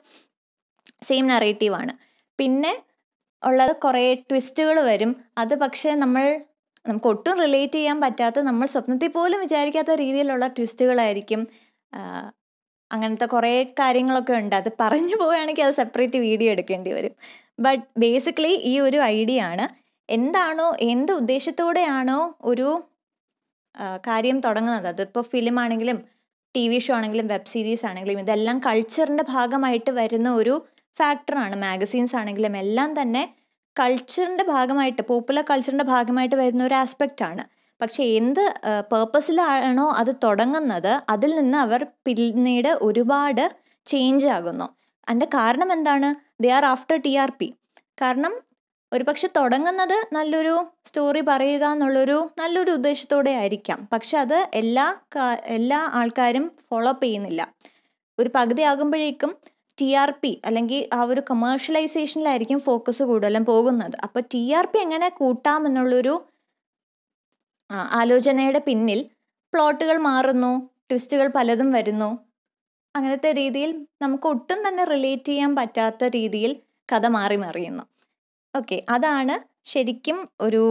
സെയിം നറേറ്റീവാണ് പിന്നെ ഉള്ളത് കുറേ ട്വിസ്റ്റുകൾ വരും അത് പക്ഷേ നമ്മൾ നമുക്ക് ഒട്ടും റിലേറ്റ് ചെയ്യാൻ പറ്റാത്ത നമ്മൾ സ്വപ്നത്തിൽ പോലും വിചാരിക്കാത്ത രീതിയിലുള്ള ട്വിസ്റ്റുകളായിരിക്കും അങ്ങനത്തെ കുറേ കാര്യങ്ങളൊക്കെ ഉണ്ട് അത് പറഞ്ഞു പോവുകയാണെങ്കിൽ അത് സെപ്പറേറ്റ് വീഡിയോ എടുക്കേണ്ടി വരും ബട്ട് ബേസിക്കലി ഈ ഒരു ഐഡിയ ആണ് എന്താണോ എന്ത് ഉദ്ദേശത്തോടെയാണോ ഒരു കാര്യം തുടങ്ങുന്നത് അതിപ്പോൾ ഫിലിം ആണെങ്കിലും ടി വി ഷോ ആണെങ്കിലും വെബ് സീരീസ് ആണെങ്കിലും ഇതെല്ലാം കൾച്ചറിൻ്റെ ഭാഗമായിട്ട് വരുന്ന ഒരു ഫാക്ടറാണ് മാഗസീൻസ് ആണെങ്കിലും എല്ലാം തന്നെ കൾച്ചറിൻ്റെ ഭാഗമായിട്ട് പോപ്പുലർ കൾച്ചറിൻ്റെ ഭാഗമായിട്ട് വരുന്ന ഒരു ആസ്പെക്റ്റ് ആണ് പക്ഷേ എന്ത് പേർപ്പസിലാണോ അത് തുടങ്ങുന്നത് അതിൽ നിന്ന് അവർ പിന്നീട് ഒരുപാട് ചേഞ്ച് ആകുന്നു അതിൻ്റെ കാരണം എന്താണ് they are after T R P കാരണം ഒരു പക്ഷെ തുടങ്ങുന്നത് നല്ലൊരു സ്റ്റോറി പറയുക എന്നുള്ളൊരു നല്ലൊരു ഉദ്ദേശത്തോടെ ആയിരിക്കാം പക്ഷെ അത് എല്ലാ എല്ലാ ആൾക്കാരും ഫോളോ അപ്പ് ചെയ്യുന്നില്ല ഒരു പകുതി ആകുമ്പോഴേക്കും ടി ആർ പി അല്ലെങ്കിൽ ആ ഒരു കമേഴ്ഷ്യലൈസേഷനിലായിരിക്കും ഫോക്കസ് കൂടുതലും പോകുന്നത് അപ്പോൾ ടി ആർ പി എങ്ങനെ കൂട്ടാം എന്നുള്ളൊരു ആലോചനയുടെ പിന്നിൽ പ്ലോട്ടുകൾ മാറുന്നു ട്വിസ്റ്റുകൾ പലതും വരുന്നു അങ്ങനത്തെ രീതിയിൽ നമുക്ക് ഒട്ടും തന്നെ റിലേറ്റ് ചെയ്യാൻ പറ്റാത്ത രീതിയിൽ കഥ മാറി മറിയുന്നു ഓക്കെ അതാണ് ശരിക്കും ഒരു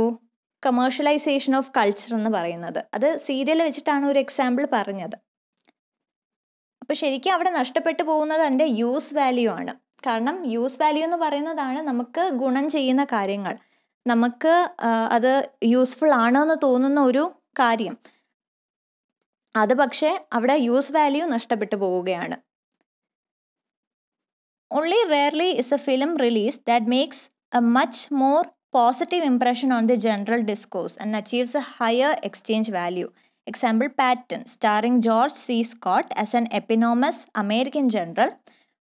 കമേഴ്ഷ്യലൈസേഷൻ ഓഫ് കൾച്ചർ എന്ന് പറയുന്നത് അത് സീരിയൽ വെച്ചിട്ടാണ് ഒരു എക്സാമ്പിൾ പറഞ്ഞത് അപ്പോൾ ശരിക്കും അവിടെ നഷ്ടപ്പെട്ടു പോകുന്നത് എൻ്റെ യൂസ് വാല്യൂ ആണ് കാരണം യൂസ് വാല്യൂ എന്ന് പറയുന്നതാണ് നമുക്ക് ഗുണം ചെയ്യുന്ന കാര്യങ്ങൾ നമുക്ക് അത് യൂസ്ഫുൾ ആണെന്ന് തോന്നുന്ന ഒരു കാര്യം അത് പക്ഷേ അവിടെ യൂസ് വാല്യൂ നഷ്ടപ്പെട്ടു പോവുകയാണ് only rarely is a film release that makes a much more positive impression on the general discourse and achieves a higher exchange value example Patton starring George C Scott as an eponymous American general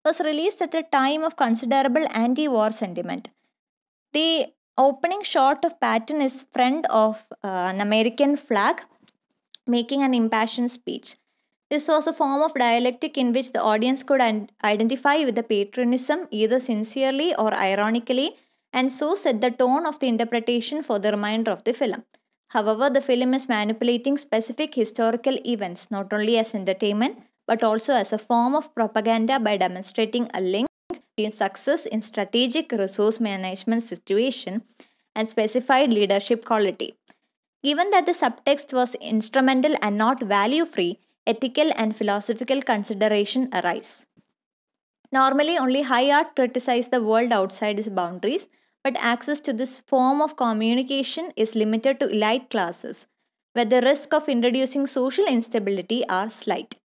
was release at a time of considerable anti war sentiment the opening shot of Patton is friend of uh, an American flag making an impassioned speech. This was a form of dialectic in which the audience could identify with the patriotism either sincerely or ironically and so set the tone of the interpretation for the remainder of the film. However, the film is manipulating specific historical events not only as entertainment but also as a form of propaganda by demonstrating a link success in strategic resource management situation and specified leadership quality. Given that the subtext was instrumental and not value-free, ethical and philosophical consideration arise. Normally, only high art criticize the world outside its boundaries, but access to this form of communication is limited to elite classes, where the risk of introducing social instability are slight.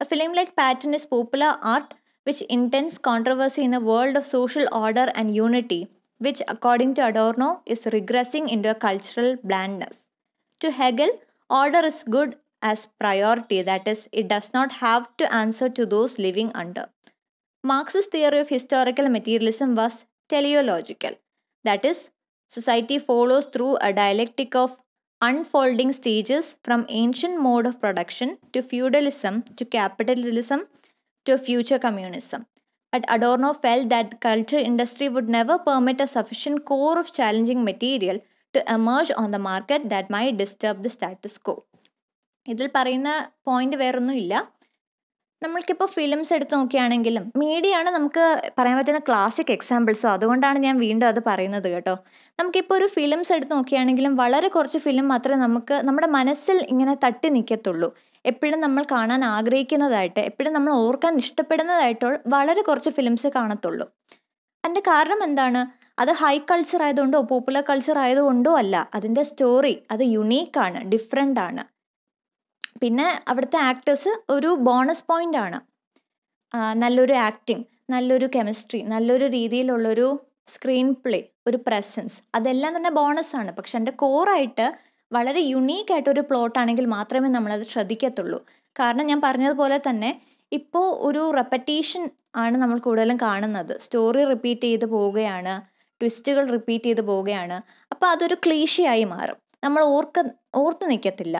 A film like Patton is popular art which intense controversy in a world of social order and unity, which, according to Adorno, is regressing into a cultural blandness. To Hegel, order is good as priority, that is, it does not have to answer to those living under. Marx's theory of historical materialism was teleological, that is, society follows through a dialectic of unfolding stages from ancient mode of production to feudalism to capitalism to future communism. But Adorno felt that the culture industry would never permit a sufficient core of challenging material to emerge on the market that might disturb the status quo. ഇതിൽ പറയുന്ന point വേറൊന്നുമില്ല നമ്മൾക്കിപ്പോൾ films എടുത്ത് നോക്കുകയാണെങ്കിലും മീഡിയയാണ് നമുക്ക് പറയാൻ പറ്റുന്ന classic എക്സാമ്പിൾസോ അതുകൊണ്ടാണ് ഞാൻ വീണ്ടും അത് പറയുന്നത് കേട്ടോ നമുക്കിപ്പോൾ ഒരു ഫിലിംസ് എടുത്ത് നോക്കുകയാണെങ്കിലും വളരെ കുറച്ച് ഫിലിം മാത്രമേ നമുക്ക് നമ്മുടെ മനസ്സിൽ ഇങ്ങനെ തട്ടി നിൽക്കത്തുള്ളൂ എപ്പോഴും നമ്മൾ കാണാൻ ആഗ്രഹിക്കുന്നതായിട്ട് എപ്പോഴും നമ്മൾ ഓർക്കാൻ ഇഷ്ടപ്പെടുന്നതായിട്ടോ വളരെ കുറച്ച് ഫിലിംസ് കാണത്തുള്ളൂ അതിൻ്റെ കാരണം എന്താണ് അത് ഹൈ കൾച്ചർ ആയതുകൊണ്ടോ പോപ്പുലർ കൾച്ചർ ആയതുകൊണ്ടോ അല്ല അതിൻ്റെ സ്റ്റോറി അത് യുണീക്കാണ് ഡിഫറെൻ്റ് ആണ് പിന്നെ അവിടുത്തെ ആക്ടേഴ്സ് ഒരു ബോണസ് പോയിൻ്റ് ആണ് നല്ലൊരു ആക്ടിങ് നല്ലൊരു കെമിസ്ട്രി നല്ലൊരു രീതിയിലുള്ളൊരു സ്ക്രീൻ പ്ലേ ഒരു പ്രസൻസ് അതെല്ലാം തന്നെ ബോണസ് ആണ് പക്ഷെ എൻ്റെ കോറായിട്ട് വളരെ യുണീക്ക് ആയിട്ടൊരു പ്ലോട്ടാണെങ്കിൽ മാത്രമേ നമ്മളത് ശ്രദ്ധിക്കത്തുള്ളൂ കാരണം ഞാൻ പറഞ്ഞതുപോലെ തന്നെ ഇപ്പോൾ ഒരു റെപ്പറ്റീഷൻ ആണ് നമ്മൾ കൂടുതലും കാണുന്നത് സ്റ്റോറി റിപ്പീറ്റ് ചെയ്ത് പോവുകയാണ് ട്വിസ്റ്റുകൾ റിപ്പീറ്റ് ചെയ്ത് പോവുകയാണ് അപ്പോൾ അതൊരു ക്ലീശയായി മാറും നമ്മൾ ഓർക്ക ഓർത്ത് നിൽക്കത്തില്ല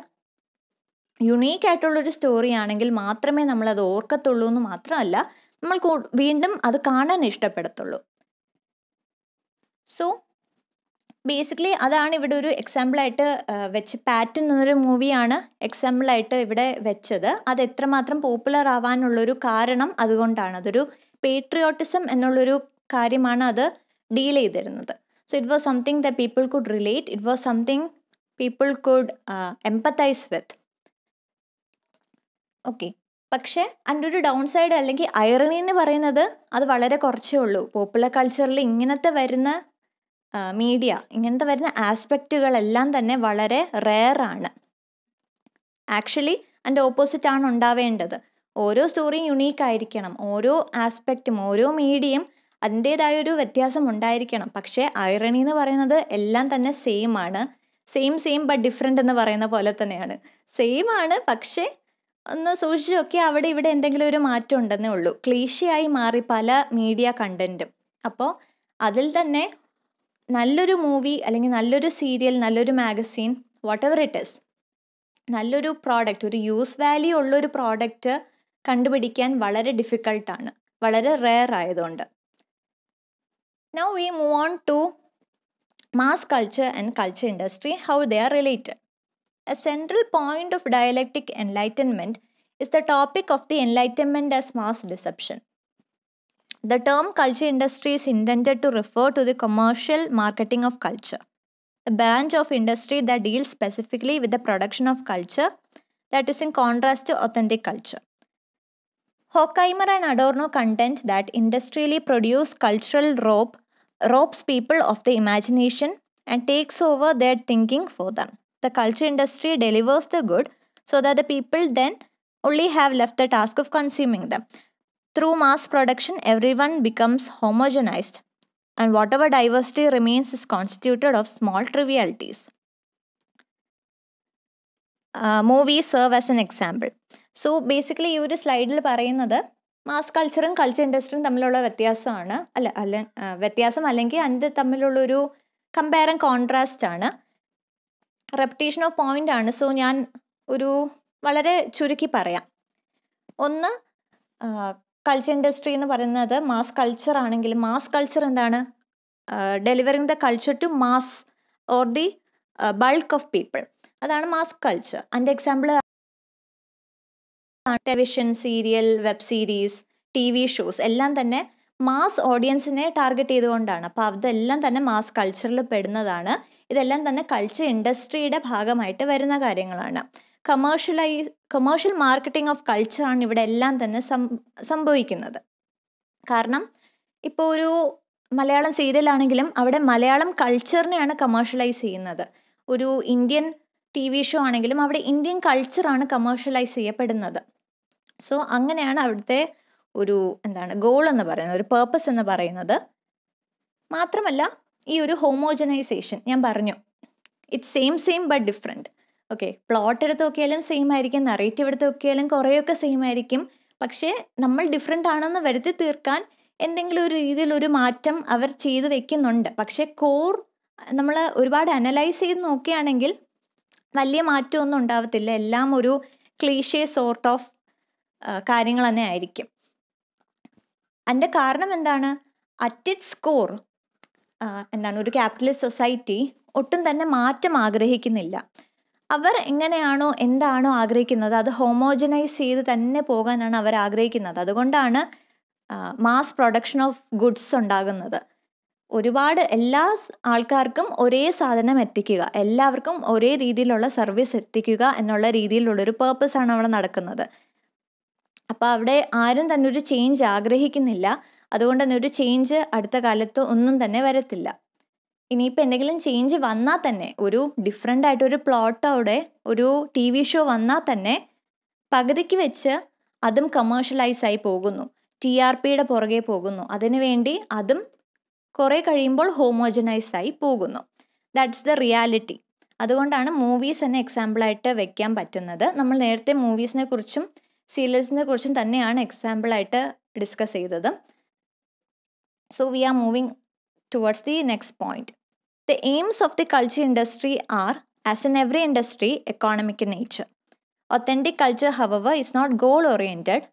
യുണീക്ക് ആയിട്ടുള്ളൊരു സ്റ്റോറി ആണെങ്കിൽ മാത്രമേ നമ്മളത് ഓർക്കത്തുള്ളൂ എന്ന് മാത്രമല്ല നമ്മൾ വീണ്ടും അത് കാണാൻ ഇഷ്ടപ്പെടത്തുള്ളൂ സോ ബേസിക്കലി അതാണ് ഇവിടെ ഒരു എക്സാമ്പിളായിട്ട് വെച്ച് പാറ്റൻ എന്നൊരു മൂവിയാണ് എക്സാമ്പിളായിട്ട് ഇവിടെ വെച്ചത് അത് എത്രമാത്രം പോപ്പുലർ ആവാനുള്ളൊരു കാരണം അതുകൊണ്ടാണ് അതൊരു പേട്രിയോട്ടിസം എന്നുള്ളൊരു കാര്യമാണ് അത് ഡീൽ ചെയ്തിരുന്നത് so it was something the people could relate it was something people could empathise with okay പക്ഷേ അതിൻ്റെ ഒരു ഡൗൺ സൈഡ് അല്ലെങ്കിൽ ഐറണി എന്ന് പറയുന്നത് അത് വളരെ കുറച്ചേ ഉള്ളൂ പോപ്പുലർ കൾച്ചറിൽ ഇങ്ങനത്തെ വരുന്ന മീഡിയ ഇങ്ങനത്തെ വരുന്ന ആസ്പെക്റ്റുകളെല്ലാം തന്നെ വളരെ റെയറാണ് ആക്ച്വലി അതിൻ്റെ ഓപ്പോസിറ്റാണ് ഉണ്ടാവേണ്ടത് ഓരോ സ്റ്റോറിയും യുണീക്ക് ആയിരിക്കണം ഓരോ ആസ്പെക്റ്റും ഓരോ മീഡിയയും അതിൻ്റേതായൊരു ഒരു വ്യത്യാസം ഉണ്ടായിരിക്കണം പക്ഷേ ഐറണി എന്ന് പറയുന്നത് എല്ലാം തന്നെ സെയിം ആണ് സെയിം സെയിം ബട്ട് ഡിഫറെൻ്റ് എന്ന് പറയുന്ന പോലെ തന്നെയാണ് സെയിം ആണ് പക്ഷേ ഒന്ന് സൂക്ഷിച്ചു നോക്കി അവിടെ ഇവിടെ എന്തെങ്കിലും ഒരു മാറ്റം ഉണ്ടെന്നേ ഉള്ളൂ ക്ലീശയായി മാറി പല മീഡിയ കണ്ടൻറ്റും അപ്പോൾ അതിൽ തന്നെ നല്ലൊരു മൂവി അല്ലെങ്കിൽ നല്ലൊരു സീരിയൽ നല്ലൊരു magazine whatever it is നല്ലൊരു പ്രോഡക്റ്റ് ഒരു യൂസ് വാല്യൂ ഉള്ളൊരു പ്രോഡക്റ്റ് കണ്ടുപിടിക്കാൻ വളരെ ഡിഫിക്കൾട്ടാണ് വളരെ റെയർ ആയതുകൊണ്ട് now we move on to mass culture and culture industry how they are related a central point of dialectic enlightenment is the topic of the enlightenment as mass deception The term culture industry is intended to refer to the commercial marketing of culture, a branch of industry that deals specifically with the production of culture that is in contrast to authentic culture. Hockheimer and Adorno contend that industrially produced cultural rope robs people of the imagination and takes over their thinking for them. The culture industry delivers the good so that the people then only have left the task of consuming them. Through mass production, everyone becomes homogenized, and whatever diversity remains is constituted of small trivialities. Movies serve as an example so basically ഈ ഒരു സ്ലൈഡിൽ പറയുന്നത് mass കൾച്ചറും culture ഇൻഡസ്ട്രിയും തമ്മിലുള്ള വ്യത്യാസമാണ് അല്ല അല്ല വ്യത്യാസം അല്ലെങ്കിൽ അതിൻ്റെ തമ്മിലുള്ളൊരു കമ്പയർ ആൻഡ് കോൺട്രാസ്റ്റ് ആണ് റെപ്റ്റേഷൻ ഓഫ് പോയിൻ്റ് ആണ് സോ ഞാൻ ഒരു വളരെ ചുരുക്കി പറയാം ഒന്ന് കൾച്ചർ ഇൻഡസ്ട്രി എന്ന് പറയുന്നത് മാസ് കൾച്ചർ ആണെങ്കിൽ മാസ് കൾച്ചർ എന്താണ് delivering the culture to mass or the bulk of people അതാണ് മാസ് കൾച്ചർ അതിൻ്റെ example television serial web series T V shows എല്ലാം തന്നെ മാസ് ഓഡിയൻസിനെ ടാർഗറ്റ് ചെയ്തുകൊണ്ടാണ് അപ്പോൾ അതെല്ലാം തന്നെ മാസ് കൾച്ചറിൽ പെടുന്നതാണ് ഇതെല്ലാം തന്നെ കൾച്ചർ ഇൻഡസ്ട്രിയുടെ ഭാഗമായിട്ട് വരുന്ന കാര്യങ്ങളാണ് കമേഴ്ഷ്യലൈ കമേഴ്ഷ്യൽ മാർക്കറ്റിംഗ് ഓഫ് കൾച്ചറാണ് ഇവിടെ എല്ലാം തന്നെ സംഭവിക്കുന്നത് കാരണം ഇപ്പോൾ ഒരു മലയാളം സീരിയലാണെങ്കിലും അവിടെ മലയാളം കൾച്ചറിനെയാണ് കമേഴ്ഷ്യലൈസ് ചെയ്യുന്നത് ഒരു ഇന്ത്യൻ ടി വി ഷോ ആണെങ്കിലും അവിടെ ഇന്ത്യൻ കൾച്ചറാണ് കമേഴ്ഷ്യലൈസ് ചെയ്യപ്പെടുന്നത് സോ അങ്ങനെയാണ് അവിടുത്തെ ഒരു എന്താണ് ഗോൾ എന്ന് പറയുന്നത് ഒരു പേർപ്പസ് എന്ന് പറയുന്നത് മാത്രമല്ല ഈ ഒരു ഹോമോജനൈസേഷൻ ഞാൻ പറഞ്ഞു it's same same but different okay plot എടുത്ത് നോക്കിയാലും സെയിം ആയിരിക്കും നറേറ്റീവ് എടുത്ത് നോക്കിയാലും കുറേയൊക്കെ സെയിം ആയിരിക്കും പക്ഷേ നമ്മൾ ഡിഫറെൻ്റ് ആണെന്ന് വരുത്തി തീർക്കാൻ എന്തെങ്കിലും ഒരു രീതിയിൽ ഒരു മാറ്റം അവർ ചെയ്ത് വെക്കുന്നുണ്ട് പക്ഷേ കോർ നമ്മൾ ഒരുപാട് അനലൈസ് ചെയ്ത് നോക്കുകയാണെങ്കിൽ വലിയ മാറ്റമൊന്നും ഉണ്ടാവത്തില്ല എല്ലാം ഒരു ക്ലീഷേ സോർട്ട് ഓഫ് കാര്യങ്ങൾ തന്നെ ആയിരിക്കും അതിൻ്റെ കാരണം എന്താണ് അറ്റ് ഇറ്റ്സ് കോർ എന്താണ് ഒരു ക്യാപിറ്റലിസ്റ്റ് സൊസൈറ്റി ഒട്ടും തന്നെ മാറ്റം ആഗ്രഹിക്കുന്നില്ല അവർ എങ്ങനെയാണോ എന്താണോ ആഗ്രഹിക്കുന്നത് അത് ഹോമോജനൈസ് ചെയ്ത് തന്നെ പോകാനാണ് അവർ ആഗ്രഹിക്കുന്നത് അതുകൊണ്ടാണ് മാസ് പ്രൊഡക്ഷൻ ഓഫ് ഗുഡ്സ് ഉണ്ടാകുന്നത് ഒരുപാട് എല്ലാ ആൾക്കാർക്കും ഒരേ സാധനം എത്തിക്കുക എല്ലാവർക്കും ഒരേ രീതിയിലുള്ള സർവീസ് എത്തിക്കുക എന്നുള്ള രീതിയിലുള്ളൊരു പേർപ്പസാണ് അവിടെ നടക്കുന്നത് അപ്പോൾ അവിടെ ആരും തന്നെ ഒരു ചേഞ്ച് ആഗ്രഹിക്കുന്നില്ല അതുകൊണ്ട് തന്നെ ഒരു ചേഞ്ച് അടുത്ത കാലത്ത് ഒന്നും തന്നെ വരത്തില്ല ഇനിയിപ്പോൾ എന്തെങ്കിലും ചേഞ്ച് വന്നാൽ തന്നെ ഒരു ഡിഫറെൻ്റ് ആയിട്ടൊരു അവിടെ ഒരു ടി വി ഷോ വന്നാൽ തന്നെ പകുതിക്ക് വെച്ച് അതും കമേഴ്ഷ്യലൈസായി പോകുന്നു ടി ആർ പിയുടെ പുറകെ പോകുന്നു വേണ്ടി അതും കുറേ കഴിയുമ്പോൾ ഹോമോജനൈസായി പോകുന്നു ദാറ്റ്സ് ദ റിയാലിറ്റി അതുകൊണ്ടാണ് മൂവീസ് എന്നെ എക്സാമ്പിളായിട്ട് വെക്കാൻ പറ്റുന്നത് നമ്മൾ നേരത്തെ മൂവീസിനെ കുറിച്ചും സീരിയൽസിനെ കുറിച്ചും തന്നെയാണ് എക്സാമ്പിളായിട്ട് ഡിസ്കസ് ചെയ്തത് so we are moving towards the next point. The aims of the culture industry are, as in every industry, economic in nature. Authentic culture, however, is not goal oriented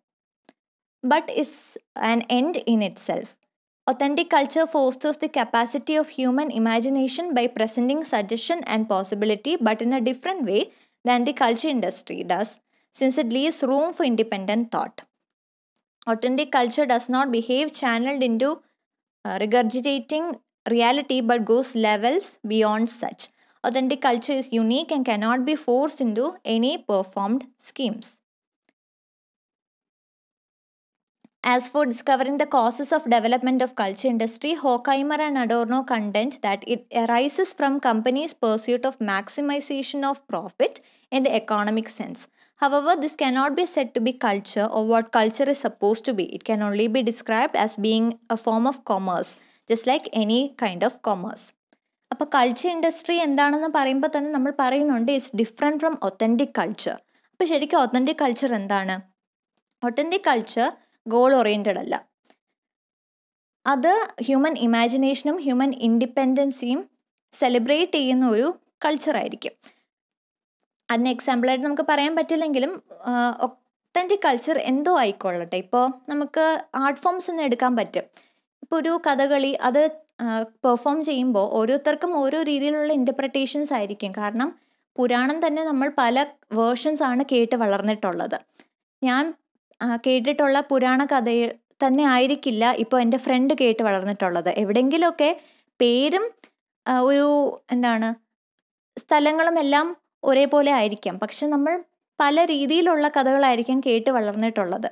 but is an end in itself. Authentic culture fosters the capacity of human imagination by presenting suggestion and possibility, but in a different way than the culture industry does, since it leaves room for independent thought. Authentic culture does not behave channeled into uh, regurgitating reality but goes levels beyond such. Authentic culture is unique and cannot be forced into any performed schemes. As for discovering the causes of development of culture industry, Horkheimer and Adorno contend that it arises from companies' pursuit of maximization of profit in the economic sense. However, this cannot be said to be culture or what culture is supposed to be. It can only be described as being a form of commerce, just like any kind of commerce. അപ്പോൾ culture industry എന്താണെന്ന് പറയുമ്പോൾ തന്നെ നമ്മൾ പറയുന്നുണ്ട് it's different from authentic culture അപ്പോൾ ശരിക്കും authentic culture എന്താണ് authentic culture goal oriented അല്ല അത് ഹ്യൂമൻ ഇമാജിനേഷനും ഹ്യൂമൻ ഇൻഡിപെൻഡൻസിയും സെലിബ്രേറ്റ് ചെയ്യുന്ന ഒരു കൾച്ചറായിരിക്കും അതിന് എക്സാമ്പിളായിട്ട് നമുക്ക് പറയാൻ പറ്റില്ലെങ്കിലും ഒത്തൻറ്റിക് കൾച്ചർ എന്തോ ആയിക്കൊള്ളട്ടെ ഇപ്പോൾ നമുക്ക് ആർട്ട് ഫോംസ് എന്ന് എടുക്കാൻ പറ്റും ഇപ്പോൾ ഒരു കഥകളി അത് പെർഫോം ചെയ്യുമ്പോൾ ഓരോരുത്തർക്കും ഓരോ രീതിയിലുള്ള ഇൻ്റർപ്രിട്ടേഷൻസ് ആയിരിക്കും കാരണം പുരാണം തന്നെ നമ്മൾ പല വേർഷൻസ് ആണ് കേട്ട് വളർന്നിട്ടുള്ളത് ഞാൻ കേട്ടിട്ടുള്ള പുരാണ കഥയിൽ തന്നെ ആയിരിക്കില്ല ഇപ്പോൾ എൻ്റെ ഫ്രണ്ട് കേട്ട് വളർന്നിട്ടുള്ളത് എവിടെയെങ്കിലുമൊക്കെ പേരും ഒരു എന്താണ് സ്ഥലങ്ങളും എല്ലാം ഒരേപോലെ ആയിരിക്കാം പക്ഷെ നമ്മൾ പല രീതിയിലുള്ള കഥകളായിരിക്കാം കേട്ട് വളർന്നിട്ടുള്ളത്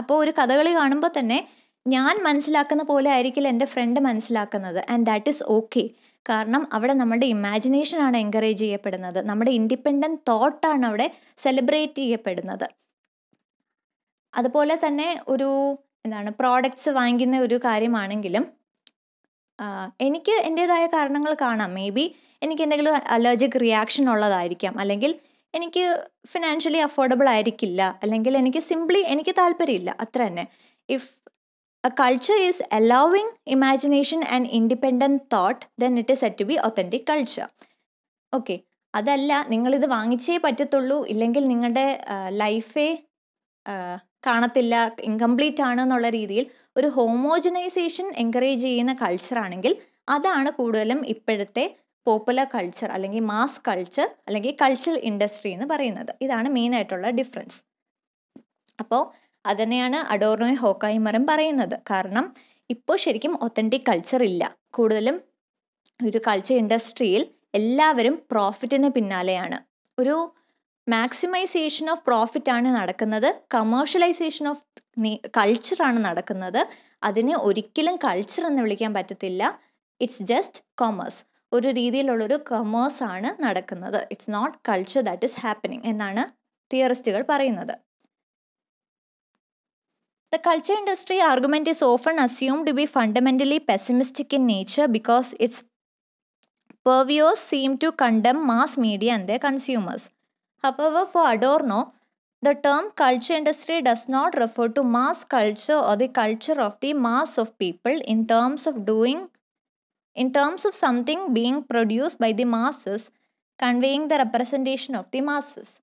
അപ്പോൾ ഒരു കഥകളി കാണുമ്പോൾ തന്നെ ഞാൻ മനസ്സിലാക്കുന്ന പോലെ ആയിരിക്കില്ല എൻ്റെ ഫ്രണ്ട് മനസ്സിലാക്കുന്നത് ആൻഡ് ദാറ്റ് ഈസ് ഓക്കെ കാരണം അവിടെ നമ്മുടെ ഇമാജിനേഷനാണ് എൻകറേജ് ചെയ്യപ്പെടുന്നത് നമ്മുടെ ഇൻഡിപെൻഡൻറ്റ് തോട്ടാണ് അവിടെ സെലിബ്രേറ്റ് ചെയ്യപ്പെടുന്നത് അതുപോലെ തന്നെ ഒരു എന്താണ് പ്രോഡക്റ്റ്സ് വാങ്ങിക്കുന്ന ഒരു കാര്യമാണെങ്കിലും എനിക്ക് എൻ്റെതായ കാരണങ്ങൾ കാണാം മേ ബി എനിക്ക് എന്തെങ്കിലും അലർജിക് റിയാക്ഷൻ ഉള്ളതായിരിക്കാം അല്ലെങ്കിൽ എനിക്ക് ഫിനാൻഷ്യലി അഫോർഡബിൾ ആയിരിക്കില്ല അല്ലെങ്കിൽ എനിക്ക് സിംപ്ലി എനിക്ക് താല്പര്യമില്ല അത്ര തന്നെ if a culture is allowing imagination and independent thought then it is ought to be authentic culture okay അതല്ല നിങ്ങളിത് വാങ്ങിച്ചേ പറ്റത്തുള്ളൂ ഇല്ലെങ്കിൽ നിങ്ങളുടെ ലൈഫേ കാണത്തില്ല ഇൻകംപ്ലീറ്റ് ആണ് എന്നുള്ള രീതിയിൽ ഒരു ഹോമോജനൈസേഷൻ എൻകറേജ് ചെയ്യുന്ന കൾച്ചറാണെങ്കിൽ അതാണ് കൂടുതലും ഇപ്പോഴത്തെ പോപ്പുലർ കൾച്ചർ അല്ലെങ്കിൽ മാസ് കൾച്ചർ അല്ലെങ്കിൽ കൾച്ചറൽ ഇൻഡസ്ട്രി എന്ന് പറയുന്നത് ഇതാണ് മെയിൻ ആയിട്ടുള്ള ഡിഫറൻസ് അപ്പോൾ തന്നെയാണ് അഡോർണോയും ഹോക്കൈമറും പറയുന്നത് കാരണം ഇപ്പോൾ ശരിക്കും ഒത്തൻറ്റിക് കൾച്ചർ ഇല്ല കൂടുതലും ഒരു കൾച്ചർ ഇൻഡസ്ട്രിയിൽ എല്ലാവരും പ്രോഫിറ്റിന് പിന്നാലെയാണ് ഒരു മാക്സിമൈസേഷൻ ഓഫ് പ്രോഫിറ്റ് ആണ് നടക്കുന്നത് കമേഴ്ഷ്യലൈസേഷൻ ഓഫ് കൾച്ചറാണ് നടക്കുന്നത് അതിനെ ഒരിക്കലും കൾച്ചർ എന്ന് വിളിക്കാൻ പറ്റത്തില്ല ഇറ്റ്സ് ജസ്റ്റ് കോമേഴ്സ് ഒരു രീതിയിലുള്ളൊരു കമേഴ്സ് ആണ് നടക്കുന്നത് it's not culture that is happening എന്നാണ് തിയറിസ്റ്റുകൾ പറയുന്നത് the culture industry argument is often assume to be fundamentally pessimistic in nature because it's previous seem to condemn mass media and the consumers however for Adorno the term culture industry does not refer to mass culture or the culture of the mass of people in terms of doing in terms of something being produced by the masses, conveying the representation of the masses.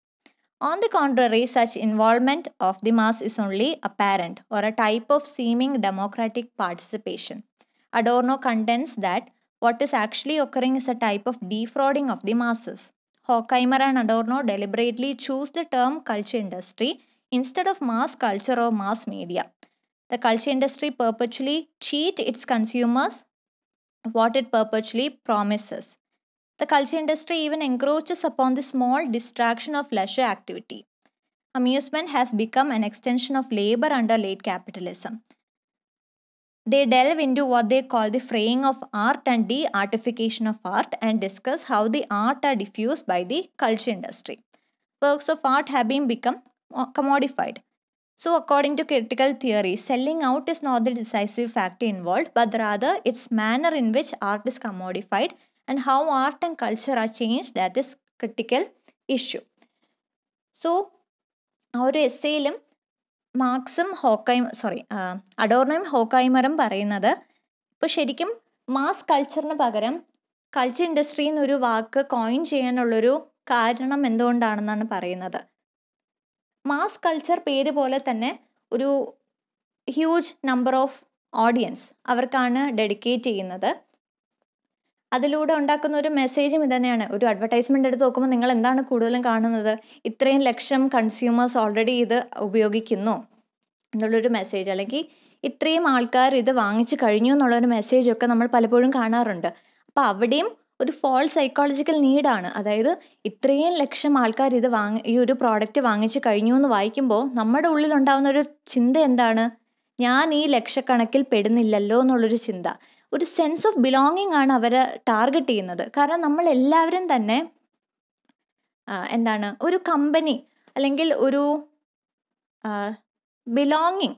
On the contrary, such involvement of the mass is only apparent or a type of seeming democratic participation. Adorno contends that what is actually occurring is a type of defrauding of the masses. Horkheimer and Adorno deliberately choose the term culture industry instead of mass culture or mass media. The culture industry perpetually cheat its consumers what it perpetually promises. The culture industry even encroaches upon the small distraction of leisure activity. Amusement has become an extension of labor under late capitalism. They delve into what they call the fraying of art and the artification of art and discuss how the art are diffused by the culture industry. Works of art have been become uh, commodified. So according to critical theory, selling out is not the decisive factor involved, but rather its manner in which art is commodified and how art and culture are changed that is critical issue. So our essay essayilum Marxum Hawkeim sorry uh, Adornum Hawkeimerum Parainada Pusherikim mass culture na bagaram culture industry in Uru Vaka coin chain or Luru Karanam endondana parainada. Mass culture പേര് പോലെ തന്നെ ഒരു huge number of audience അവർക്കാണ് dedicate ചെയ്യുന്നത് അതിലൂടെ ഉണ്ടാക്കുന്ന ഒരു മെസ്സേജും ഇതന്നെയാണ് ഒരു അഡ്വർടൈസ്മെൻ്റ് എടുത്ത് നോക്കുമ്പോൾ നിങ്ങൾ എന്താണ് കൂടുതലും കാണുന്നത് ഇത്രയും ലക്ഷം കൺസ്യൂമേഴ്സ് ഓൾറെഡി ഇത് ഉപയോഗിക്കുന്നു എന്നുള്ളൊരു മെസ്സേജ് അല്ലെങ്കിൽ ഇത്രയും ആൾക്കാർ ഇത് വാങ്ങിച്ചു കഴിഞ്ഞു എന്നുള്ളൊരു മെസ്സേജൊക്കെ നമ്മൾ പലപ്പോഴും കാണാറുണ്ട് അപ്പോൾ അവിടെയും ഒരു ഫോൾ സൈക്കോളജിക്കൽ നീഡാണ് അതായത് ഇത്രയും ലക്ഷം ആൾക്കാർ ഇത് വാങ്ങി ഈ ഒരു പ്രോഡക്റ്റ് വാങ്ങിച്ചു കഴിഞ്ഞു എന്ന് വായിക്കുമ്പോൾ നമ്മുടെ ഉണ്ടാകുന്ന ഒരു ചിന്ത എന്താണ് ഞാൻ ഈ ലക്ഷക്കണക്കിൽ പെടുന്നില്ലല്ലോ എന്നുള്ളൊരു ചിന്ത ഒരു സെൻസ് ഓഫ് ബിലോങ്ങിങ് ആണ് അവരെ ടാർഗറ്റ് ചെയ്യുന്നത് കാരണം നമ്മൾ എല്ലാവരും തന്നെ എന്താണ് ഒരു കമ്പനി അല്ലെങ്കിൽ ഒരു ബിലോങ്ങിങ്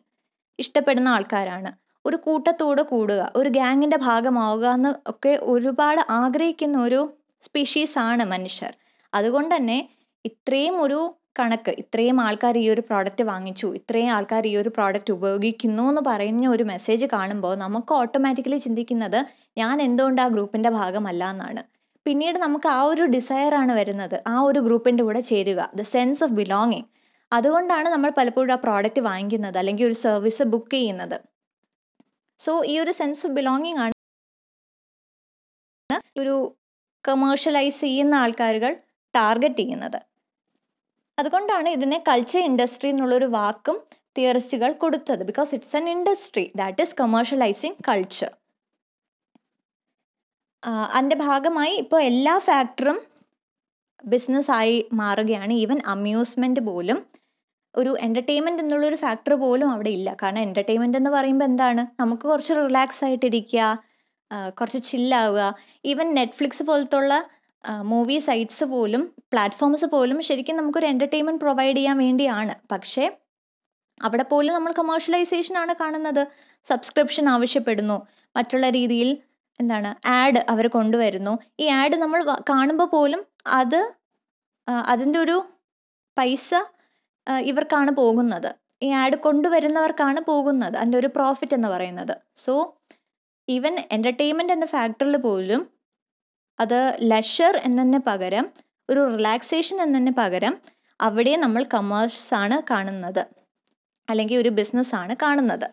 ഇഷ്ടപ്പെടുന്ന ആൾക്കാരാണ് ഒരു കൂട്ടത്തോട് കൂടുക ഒരു ഗ്യാങ്ങിൻ്റെ ഭാഗമാവുക എന്ന് ഒക്കെ ഒരുപാട് ആഗ്രഹിക്കുന്ന ഒരു സ്പീഷീസാണ് മനുഷ്യർ അതുകൊണ്ട് തന്നെ ഇത്രയും ഒരു കണക്ക് ഇത്രയും ആൾക്കാർ ഈ ഒരു പ്രോഡക്റ്റ് വാങ്ങിച്ചു ഇത്രയും ആൾക്കാർ ഈ ഒരു പ്രോഡക്റ്റ് ഉപയോഗിക്കുന്നു എന്ന് പറയുന്ന ഒരു മെസ്സേജ് കാണുമ്പോൾ നമുക്ക് ഓട്ടോമാറ്റിക്കലി ചിന്തിക്കുന്നത് ഞാൻ എന്തുകൊണ്ട് ആ ഗ്രൂപ്പിൻ്റെ ഭാഗമല്ല എന്നാണ് പിന്നീട് നമുക്ക് ആ ഒരു ഡിസയർ ആണ് വരുന്നത് ആ ഒരു ഗ്രൂപ്പിൻ്റെ കൂടെ ചേരുക ദ സെൻസ് ഓഫ് ബിലോങ്ങിങ് അതുകൊണ്ടാണ് നമ്മൾ പലപ്പോഴും ആ പ്രോഡക്റ്റ് വാങ്ങിക്കുന്നത് അല്ലെങ്കിൽ ഒരു സർവീസ് ബുക്ക് ചെയ്യുന്നത് സോ ഈ ഒരു സെൻസ് ഓഫ് ബിലോങ്ങിങ് ആണ് ഒരു കമേഴ്ഷ്യലൈസ് ചെയ്യുന്ന ആൾക്കാരുകൾ ടാർഗറ്റ് ചെയ്യുന്നത് അതുകൊണ്ടാണ് ഇതിനെ കൾച്ചർ ഇൻഡസ്ട്രി എന്നുള്ളൊരു വാക്കും തിയറിസ്റ്റുകൾ കൊടുത്തത് because it's an industry that is commercialising culture അതിൻ്റെ ഭാഗമായി ഇപ്പോൾ എല്ലാ ഫാക്ടറും ബിസിനസ്സായി മാറുകയാണ് ഈവൻ അമ്യൂസ്മെന്റ് പോലും ഒരു എൻ്റർടൈൻമെൻ്റ് എന്നുള്ളൊരു ഫാക്ടർ പോലും അവിടെ ഇല്ല കാരണം എൻ്റർടൈൻമെൻ്റ് എന്ന് പറയുമ്പോൾ എന്താണ് നമുക്ക് കുറച്ച് റിലാക്സ് ആയിട്ടിരിക്കുക കുറച്ച് ചില്ലാവുക ഈവൻ നെറ്റ്ഫ്ലിക്സ് പോലത്തുള്ള മൂവി സൈറ്റ്സ് പോലും പ്ലാറ്റ്ഫോംസ് പോലും ശരിക്കും നമുക്കൊരു എൻ്റർടൈൻമെൻറ്റ് പ്രൊവൈഡ് ചെയ്യാൻ വേണ്ടിയാണ് പക്ഷേ അവിടെ പോലും നമ്മൾ കമേഴ്ഷ്യലൈസേഷനാണ് കാണുന്നത് സബ്സ്ക്രിപ്ഷൻ ആവശ്യപ്പെടുന്നു മറ്റുള്ള രീതിയിൽ എന്താണ് ആഡ് അവർ കൊണ്ടുവരുന്നു ഈ ആഡ് നമ്മൾ കാണുമ്പോൾ പോലും അത് അതിൻ്റെ ഒരു പൈസ ഇവർക്കാണ് പോകുന്നത് ഈ ആഡ് കൊണ്ടുവരുന്നവർക്കാണ് പോകുന്നത് അതിൻ്റെ ഒരു പ്രോഫിറ്റ് എന്ന് പറയുന്നത് സോ ഈവൻ എൻ്റർടൈൻമെൻറ്റ് എന്ന ഫാക്ടറിൽ പോലും അത് ലഷർ എന്നതിന് പകരം ഒരു റിലാക്സേഷൻ എന്നതിന് പകരം അവിടെ നമ്മൾ കമേഴ്സാണ് കാണുന്നത് അല്ലെങ്കിൽ ഒരു ബിസിനസ്സാണ് കാണുന്നത്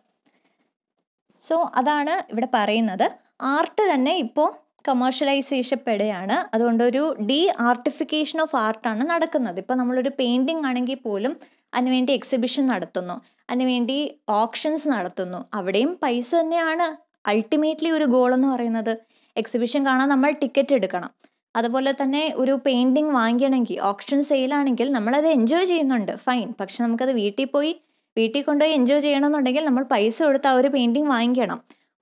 സോ അതാണ് ഇവിടെ പറയുന്നത് ആർട്ട് തന്നെ ഇപ്പോൾ കമേഴ്ഷ്യലൈസേഷപ്പെടുകയാണ് അതുകൊണ്ട് ഒരു ഡി ആർട്ടിഫിക്കേഷൻ ഓഫ് ആർട്ടാണ് നടക്കുന്നത് ഇപ്പോൾ നമ്മളൊരു പെയിൻറ്റിങ് ആണെങ്കിൽ പോലും അതിനുവേണ്ടി എക്സിബിഷൻ നടത്തുന്നു അതിനുവേണ്ടി ഓപ്ഷൻസ് നടത്തുന്നു അവിടെയും പൈസ തന്നെയാണ് അൾട്ടിമേറ്റ്ലി ഒരു ഗോൾ എന്ന് പറയുന്നത് എക്സിബിഷൻ കാണാൻ നമ്മൾ ടിക്കറ്റ് എടുക്കണം അതുപോലെ തന്നെ ഒരു പെയിൻറ്റിങ് വാങ്ങിയണമെങ്കിൽ ഓപ്ഷൻ സെയിലാണെങ്കിൽ നമ്മളത് എൻജോയ് ചെയ്യുന്നുണ്ട് ഫൈൻ പക്ഷെ നമുക്കത് വീട്ടിൽ പോയി വീട്ടിൽ കൊണ്ടുപോയി എൻജോയ് ചെയ്യണമെന്നുണ്ടെങ്കിൽ നമ്മൾ പൈസ കൊടുത്ത് ആ ഒരു പെയിൻറ്റിങ് വാങ്ങിക്കണം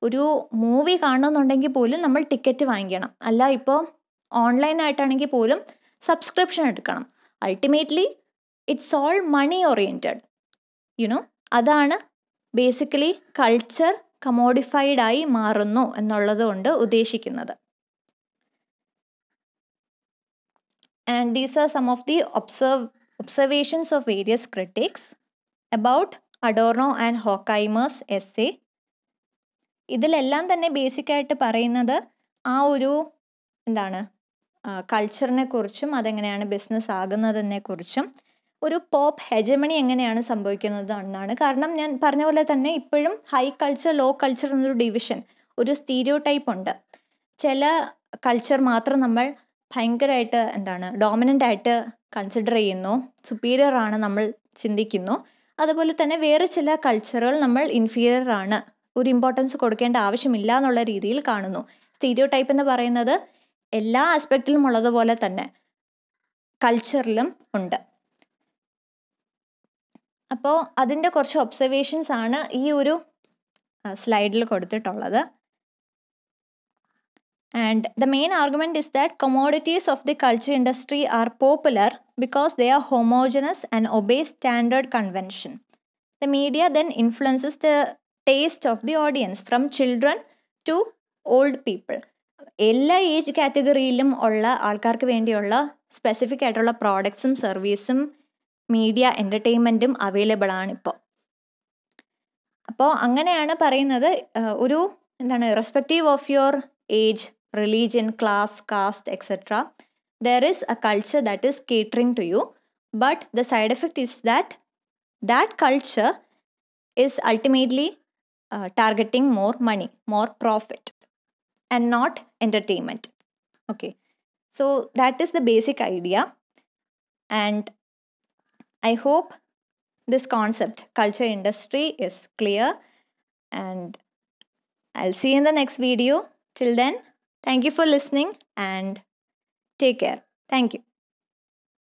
ഒരു മൂവി കാണണമെന്നുണ്ടെങ്കിൽ പോലും നമ്മൾ ടിക്കറ്റ് വാങ്ങിക്കണം അല്ല ഇപ്പോൾ ആയിട്ടാണെങ്കിൽ പോലും സബ്സ്ക്രിപ്ഷൻ എടുക്കണം ultimately it's all money oriented you know അതാണ് ബേസിക്കലി കൾച്ചർ കമോഡിഫൈഡ് ആയി മാറുന്നു എന്നുള്ളത് കൊണ്ട് ഉദ്ദേശിക്കുന്നത് and these are some of the observe observations of various critics about Adorno and Horkheimer's essay ഇതിലെല്ലാം തന്നെ ബേസിക്കായിട്ട് പറയുന്നത് ആ ഒരു എന്താണ് കൾച്ചറിനെ കുറിച്ചും അതെങ്ങനെയാണ് ബിസിനസ് ആകുന്നതിനെ കുറിച്ചും ഒരു പോപ്പ് ഹെജമണി എങ്ങനെയാണ് സംഭവിക്കുന്നത് എന്നാണ് കാരണം ഞാൻ പറഞ്ഞ പോലെ തന്നെ ഇപ്പോഴും ഹൈ കൾച്ചർ ലോ കൾച്ചർ എന്നൊരു ഡിവിഷൻ ഒരു സ്റ്റീരിയോ ടൈപ്പ് ഉണ്ട് ചില കൾച്ചർ മാത്രം നമ്മൾ ഭയങ്കരമായിട്ട് എന്താണ് ഡോമിനൻ്റ് ആയിട്ട് കൺസിഡർ ചെയ്യുന്നു സുപ്പീരിയർ ആണ് നമ്മൾ ചിന്തിക്കുന്നു അതുപോലെ തന്നെ വേറെ ചില കൾച്ചറുകൾ നമ്മൾ ഇൻഫീരിയർ ആണ് ഒരു ഇമ്പോർട്ടൻസ് കൊടുക്കേണ്ട ആവശ്യമില്ല എന്നുള്ള രീതിയിൽ കാണുന്നു സ്റ്റീരിയോ ടൈപ്പ് എന്ന് പറയുന്നത് എല്ലാ ആസ്പെക്റ്റിലും ഉള്ളതുപോലെ തന്നെ കൾച്ചറിലും ഉണ്ട് അപ്പോൾ അതിൻ്റെ കുറച്ച് ഒബ്സർവേഷൻസ് ആണ് ഈ ഒരു സ്ലൈഡിൽ കൊടുത്തിട്ടുള്ളത് and the main argument is that commodities of the culture industry are popular because they are homogenous and obey standard convention the media then influences the taste of the audience from children to old people എല്ലാ age കാറ്റഗറിയിലും ഉള്ള ആൾക്കാർക്ക് വേണ്ടിയുള്ള specific ആയിട്ടുള്ള പ്രോഡക്ട്സും സർവീസും media എൻ്റർടൈൻമെൻറ്റും available ആണ് ഇപ്പോൾ അപ്പോൾ അങ്ങനെയാണ് പറയുന്നത് ഒരു എന്താണ് respective of your age religion class caste etcetera there is a culture that is catering to you but the side effect is that that culture is ultimately Uh, targeting more money, more profit, and not entertainment. Okay, so that is the basic idea. And I hope this concept, culture industry, is clear. And I'll see you in the next video. Till then, thank you for listening and take care. Thank you.